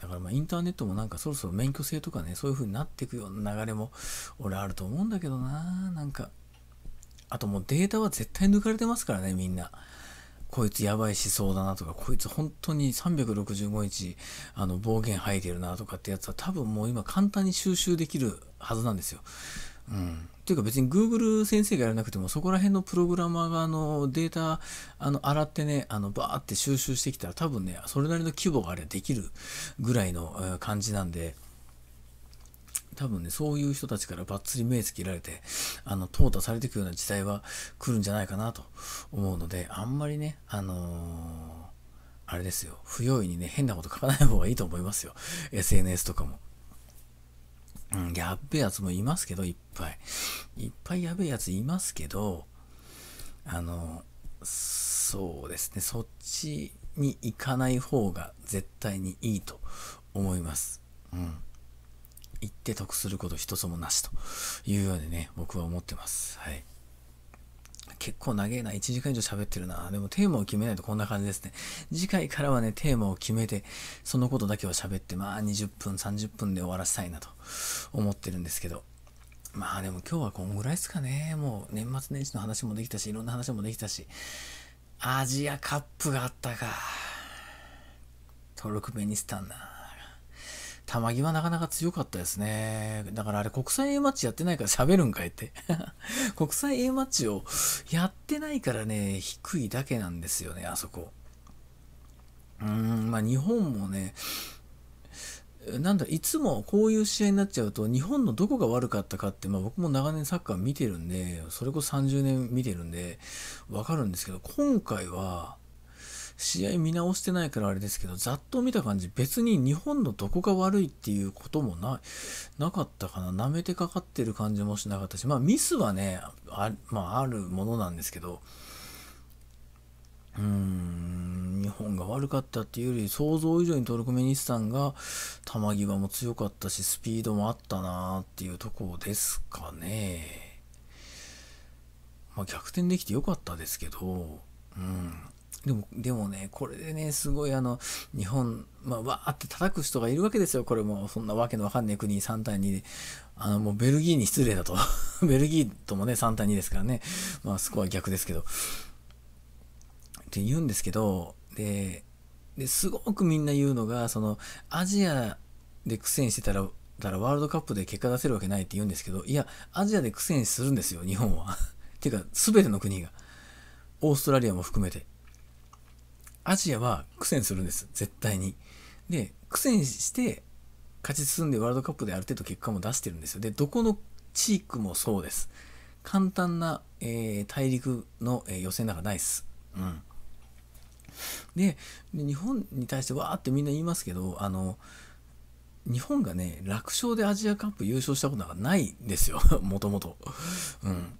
だからまあインターネットもなんかそろそろ免許制とかね、そういう風になっていくような流れも、俺あると思うんだけどななんか。あともうデータは絶対抜かれてますからね、みんな。こいつやばいしそうだなとか、こいつ本当に365日、あの、暴言吐いてるなとかってやつは多分もう今簡単に収集できるはずなんですよ。うん。というか別に Google 先生がやらなくても、そこら辺のプログラマーがあの、データ、あの、洗ってね、あの、バーって収集してきたら多分ね、それなりの規模があればできるぐらいの感じなんで、多分ね、そういう人たちからバッツリ目つけられて、あの、淘汰されていくような時代は来るんじゃないかなと思うので、あんまりね、あのー、あれですよ、不用意にね、変なこと書かない方がいいと思いますよ。SNS とかも。うん、やっべえやつもいますけど、いっぱい。いっぱいやべえやついますけど、あの、そうですね、そっちに行かない方が絶対にいいと思います。うん。行って得すること一つもなしというようにね、僕は思ってます。はい。結構長えな、1時間以上喋ってるな。でもテーマを決めないとこんな感じですね。次回からはね、テーマを決めて、そのことだけを喋って、まあ20分、30分で終わらせたいなと思ってるんですけど。まあでも今日はこんぐらいですかね。もう年末年始の話もできたし、いろんな話もできたし、アジアカップがあったか。トルクメニスタンな。球際なかなか強かったですね。だからあれ国際 A マッチやってないから喋るんかいって。国際 A マッチをやってないからね、低いだけなんですよね、あそこ。うーん、まあ日本もね、なんだ、いつもこういう試合になっちゃうと、日本のどこが悪かったかって、まあ僕も長年サッカー見てるんで、それこそ30年見てるんで、わかるんですけど、今回は、試合見直してないからあれですけど、ざっと見た感じ、別に日本のどこが悪いっていうこともない、なかったかな。舐めてかかってる感じもしなかったし、まあミスはね、あ,、まあ、あるものなんですけど、うーん、日本が悪かったっていうより、想像以上にトルクメニスタンが球際も強かったし、スピードもあったなーっていうとこですかね。まあ逆転できてよかったですけど、うん。でも、でもね、これでね、すごいあの、日本、まあ、わーって叩く人がいるわけですよ。これも、そんなわけのわかんない国3対2で。あの、もうベルギーに失礼だと。ベルギーともね、3対2ですからね。まあ、スコア逆ですけど。って言うんですけど、で、ですごくみんな言うのが、その、アジアで苦戦してたら、たらワールドカップで結果出せるわけないって言うんですけど、いや、アジアで苦戦するんですよ、日本は。ていうか、すべての国が。オーストラリアも含めて。アジアは苦戦するんです絶対にで苦戦して勝ち進んでワールドカップである程度結果も出してるんですよでどこの地域もそうです簡単な、えー、大陸の、えー、予選なんかないっすうんで日本に対してわーってみんな言いますけどあの日本がね楽勝でアジアカップ優勝したことなんかないんですよ もともとうん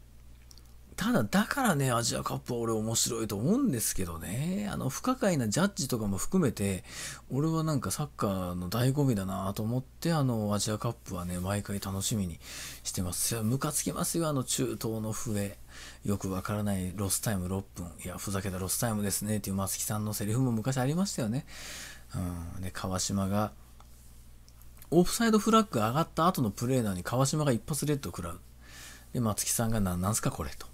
ただ、だからね、アジアカップは俺面白いと思うんですけどね。あの、不可解なジャッジとかも含めて、俺はなんかサッカーの醍醐味だなと思って、あの、アジアカップはね、毎回楽しみにしてます。いや、ムカつきますよ、あの、中東の笛。よくわからないロスタイム6分。いや、ふざけたロスタイムですね、っていう松木さんのセリフも昔ありましたよね。うん。で、川島が、オフサイドフラッグ上がった後のプレーなのに川島が一発レッド食らう。で、松木さんが何なんすかこれと。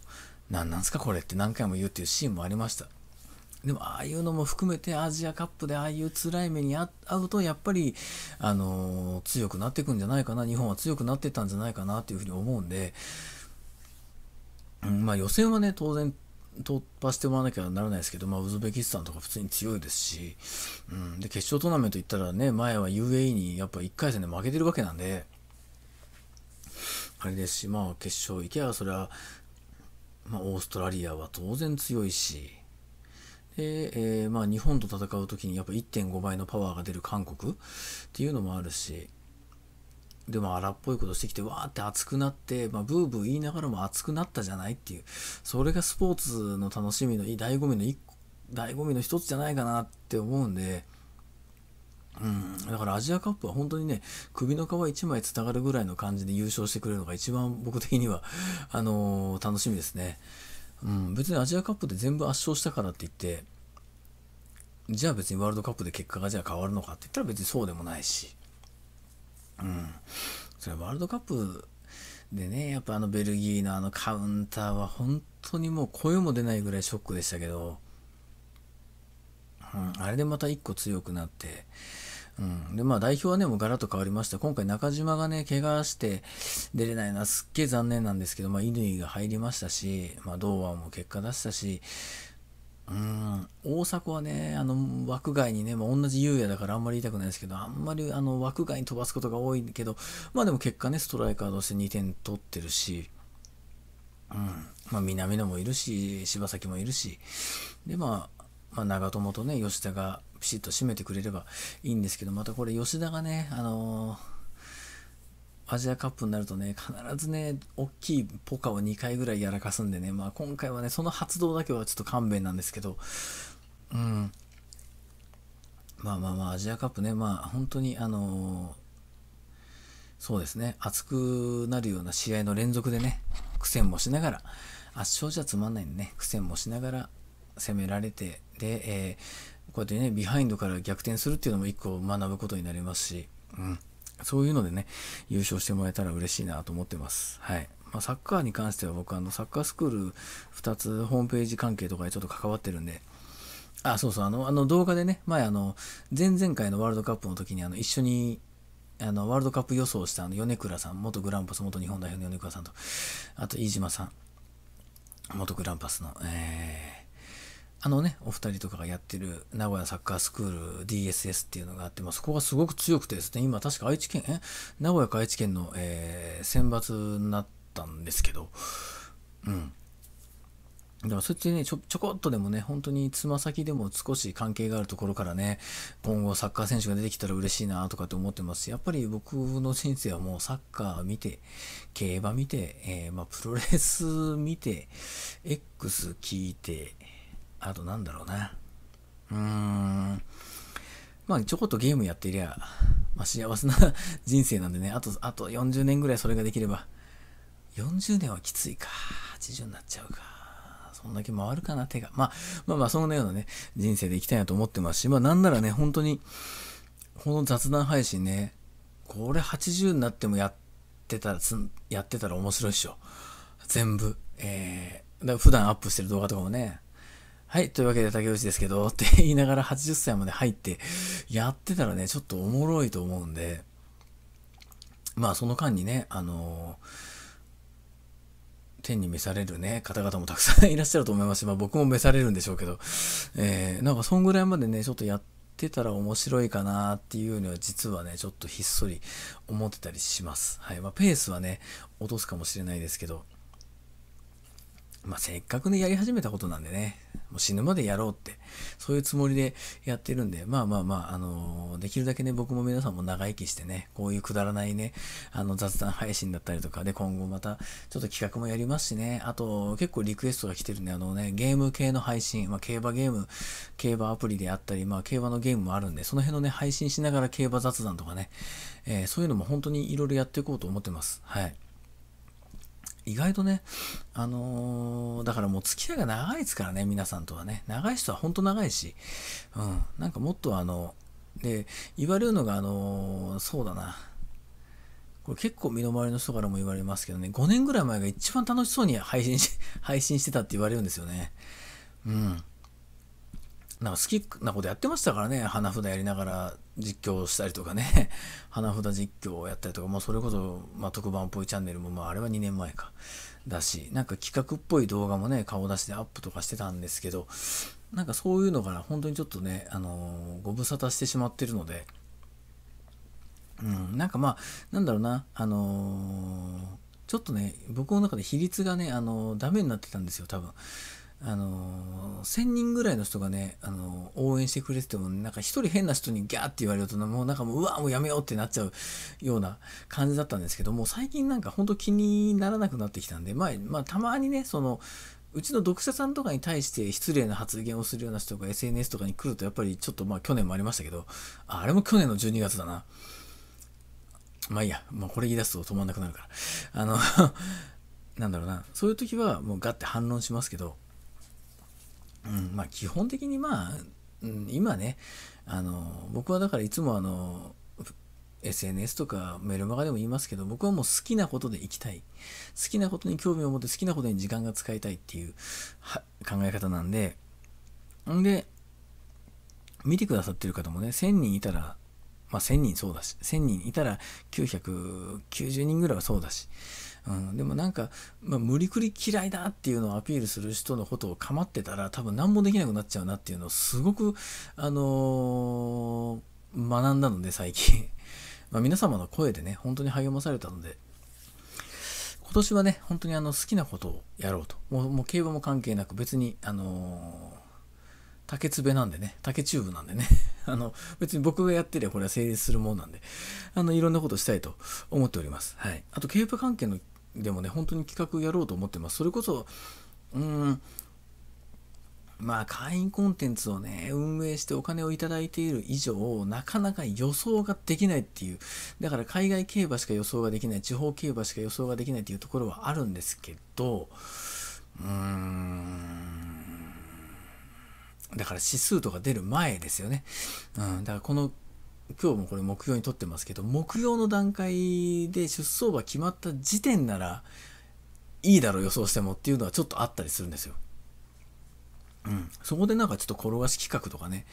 何なんすかこれって何回も言うっていうシーンもありましたでもああいうのも含めてアジアカップでああいう辛い目に遭うとやっぱり、あのー、強くなっていくんじゃないかな日本は強くなってったんじゃないかなというふうに思うんで、うん、まあ、予選はね当然突破してもらわなきゃならないですけど、まあ、ウズベキスタンとか普通に強いですし、うん、で決勝トーナメント行ったらね前は UAE にやっぱ1回戦で負けてるわけなんであれですしまあ決勝行けばそれはまあ、オーストラリアは当然強いし、で、えー、まあ、日本と戦う時にやっぱ1.5倍のパワーが出る韓国っていうのもあるし、でも荒っぽいことしてきて、わーって熱くなって、まあ、ブーブー言いながらも熱くなったじゃないっていう、それがスポーツの楽しみの、醍醐味の一醍醐味の一つじゃないかなって思うんで、うん、だからアジアカップは本当にね、首の皮1枚つながるぐらいの感じで優勝してくれるのが一番僕的には、あのー、楽しみですね。うん、別にアジアカップで全部圧勝したからって言って、じゃあ別にワールドカップで結果がじゃあ変わるのかって言ったら別にそうでもないし。うん。それワールドカップでね、やっぱあのベルギーのあのカウンターは本当にもう声も出ないぐらいショックでしたけど、うん、あれでまた1個強くなって、うん、でまあ代表はね、もうガラッと変わりました。今回中島がね、怪我して出れないのはすっげえ残念なんですけど、まあ乾が入りましたし、まあ堂安も結果出したし、うん、大迫はね、あの枠外にね、まあ、同じ優也だからあんまり言いたくないですけど、あんまりあの枠外に飛ばすことが多いけど、まあでも結果ね、ストライカーとして2点取ってるし、うんまあ、南野もいるし、柴崎もいるし、で、まあ、まあ、長友とね、吉田がピシッと締めてくれればいいんですけど、またこれ吉田がね、あのー、アジアカップになるとね、必ずね、大きいポカを2回ぐらいやらかすんでね、まあ今回はね、その発動だけはちょっと勘弁なんですけど、うん。まあまあまあ、アジアカップね、まあ本当にあのーそうですね、熱くなるような試合の連続でね、苦戦もしながら、圧勝じゃつまんないんでね、苦戦もしながら攻められて、で、えー、こうやってねビハインドから逆転するっていうのも一個学ぶことになりますし、うん、そういうのでね優勝してもらえたら嬉しいなと思ってます。はいまあ、サッカーに関しては僕あのサッカースクール2つホームページ関係とかでちょっと関わってるんであそうそうあのあの動画でね前あの前々回のワールドカップの時にあの一緒にあのワールドカップ予想したあの米倉さん元グランパス元日本代表の米倉さんとあと飯島さん元グランパスのえーあのね、お二人とかがやってる名古屋サッカースクール DSS っていうのがあって、まあ、そこがすごく強くてですね、今確か愛知県、名古屋か愛知県の、えー、選抜になったんですけど、うん。でもそっちねちょ、ちょこっとでもね、本当につま先でも少し関係があるところからね、今後サッカー選手が出てきたら嬉しいなとかって思ってますし、やっぱり僕の人生はもうサッカー見て、競馬見て、えー、まあ、プロレス見て、X 聞いて、あとなんだろうな。うーん。まあ、ちょこっとゲームやっていりゃ、まあ、幸せな人生なんでね、あと、あと40年ぐらいそれができれば、40年はきついか。80になっちゃうか。そんだけ回るかな、手が。まあ、まあまあ、そのようなね、人生でいきたいなと思ってますし、まあなんならね、本当に、この雑談配信ね、これ80になってもやってたら、やってたら面白いっしょ。全部。えー、だ普段アップしてる動画とかもね、はい、というわけで竹内ですけど、って言いながら80歳まで入ってやってたらね、ちょっとおもろいと思うんで、まあその間にね、あの天に召されるね、方々もたくさんいらっしゃると思いますし、まあ僕も召されるんでしょうけど、えー、なんかそんぐらいまでね、ちょっとやってたら面白いかなっていうのは実はね、ちょっとひっそり思ってたりします。はい。まあペースはね、落とすかもしれないですけど、まあせっかくね、やり始めたことなんでね、もう死ぬまでやろうって、そういうつもりでやってるんで、まあまあまあ、あのー、できるだけね、僕も皆さんも長生きしてね、こういうくだらないね、あの雑談配信だったりとかで、今後またちょっと企画もやりますしね、あと結構リクエストが来てるんで、あのね、ゲーム系の配信、まあ競馬ゲーム、競馬アプリであったり、まあ競馬のゲームもあるんで、その辺のね、配信しながら競馬雑談とかね、えー、そういうのも本当にいろいろやっていこうと思ってます。はい。意外とね、あのー、だからもう付き合いが長いですからね、皆さんとはね。長い人は本当長いし、うん、なんかもっとあの、で、言われるのが、あのー、そうだな。これ結構身の回りの人からも言われますけどね、5年ぐらい前が一番楽しそうに配信し配信してたって言われるんですよね。うん。なんか好きなことやってましたからね、花札やりながら実況したりとかね、花札実況をやったりとか、もうそれこそ、まあ、特番ぽいチャンネルも、まあ、あれは2年前か、だし、なんか企画っぽい動画もね、顔出しでアップとかしてたんですけど、なんかそういうのが本当にちょっとね、あのー、ご無沙汰してしまってるので、うん、なんかまあ、なんだろうな、あのー、ちょっとね、僕の中で比率がね、あのダメになってたんですよ、多分。あの1000人ぐらいの人がね、あの応援してくれてても、なんか一人変な人にギャーって言われると、もうなんかもう、うわ、もうやめようってなっちゃうような感じだったんですけども、最近なんか本当気にならなくなってきたんで、まあ、まあ、たまにね、その、うちの読者さんとかに対して失礼な発言をするような人が SNS とかに来ると、やっぱりちょっとまあ去年もありましたけど、ああれも去年の12月だな。まあいいや、まあ、これ言い出すと止まんなくなるから。あの なんだろうな、そういう時はもうガッて反論しますけど、うんまあ、基本的にまあ、うん、今ねあの僕はだからいつもあの SNS とかメルマガでも言いますけど僕はもう好きなことで生きたい好きなことに興味を持って好きなことに時間が使いたいっていう考え方なんでんで見てくださってる方もね1000人いたらまあ、1000人そうだし、1000人いたら990人ぐらいはそうだし、うん、でもなんか、まあ、無理くり嫌いだっていうのをアピールする人のことを構ってたら、多分何もできなくなっちゃうなっていうのをすごく、あのー、学んだので、最近。まあ、皆様の声でね、本当に励まされたので、今年はね、本当にあの好きなことをやろうと。もうもう競馬も関係なく、別に、あのー竹つべなんでね、竹チューブなんでね、あの、別に僕がやってりゃこれは成立するもんなんで、あの、いろんなことしたいと思っております。はい。あと、ケープ関係のでもね、本当に企画やろうと思ってます。それこそ、うん、まあ、会員コンテンツをね、運営してお金をいただいている以上、なかなか予想ができないっていう、だから海外競馬しか予想ができない、地方競馬しか予想ができないっていうところはあるんですけど、うーん、だから指数とか出る前ですよね。うん、だからこの今日もこれ目標にとってますけど目標の段階で出走馬決まった時点ならいいだろう予想してもっていうのはちょっとあったりするんですよ。うん、そこでなんかちょっと転がし企画とかね、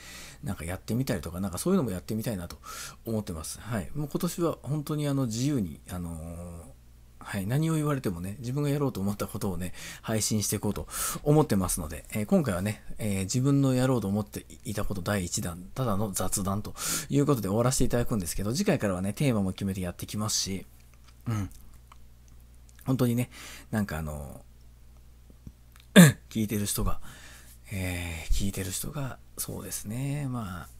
なんかやってみたりとか、なんかそういうのもやってみたいなと思ってます。はい。もう今年は本当にあの自由に、あのーはい、何を言われてもね、自分がやろうと思ったことをね、配信していこうと思ってますので、えー、今回はね、えー、自分のやろうと思っていたこと第1弾、ただの雑談ということで終わらせていただくんですけど、次回からはね、テーマも決めてやってきますし、うん。本当にね、なんかあの、聞いてる人が、えー、聞いてる人が、そうですね、まあ、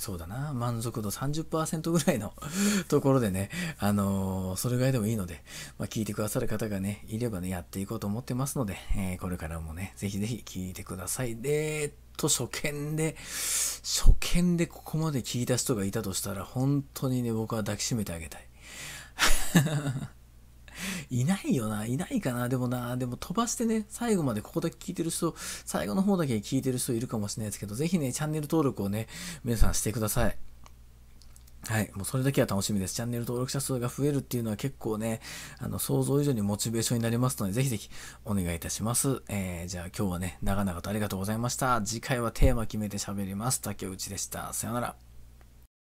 そうだな、満足度30%ぐらいの ところでね、あのー、それぐらいでもいいので、まあ、聞いてくださる方がね、いればね、やっていこうと思ってますので、えー、これからもね、ぜひぜひ聞いてください。で、えっと、初見で、初見でここまで聞いた人がいたとしたら、本当にね、僕は抱きしめてあげたい。いないよな、いないかな、でもな、でも飛ばしてね、最後までここだけ聞いてる人、最後の方だけ聞いてる人いるかもしれないですけど、ぜひね、チャンネル登録をね、皆さんしてください。はい。もうそれだけは楽しみです。チャンネル登録者数が増えるっていうのは結構ね、あの、想像以上にモチベーションになりますので、ぜひぜひお願いいたします。えー、じゃあ今日はね、長々とありがとうございました。次回はテーマ決めて喋ります。竹内でした。さよなら。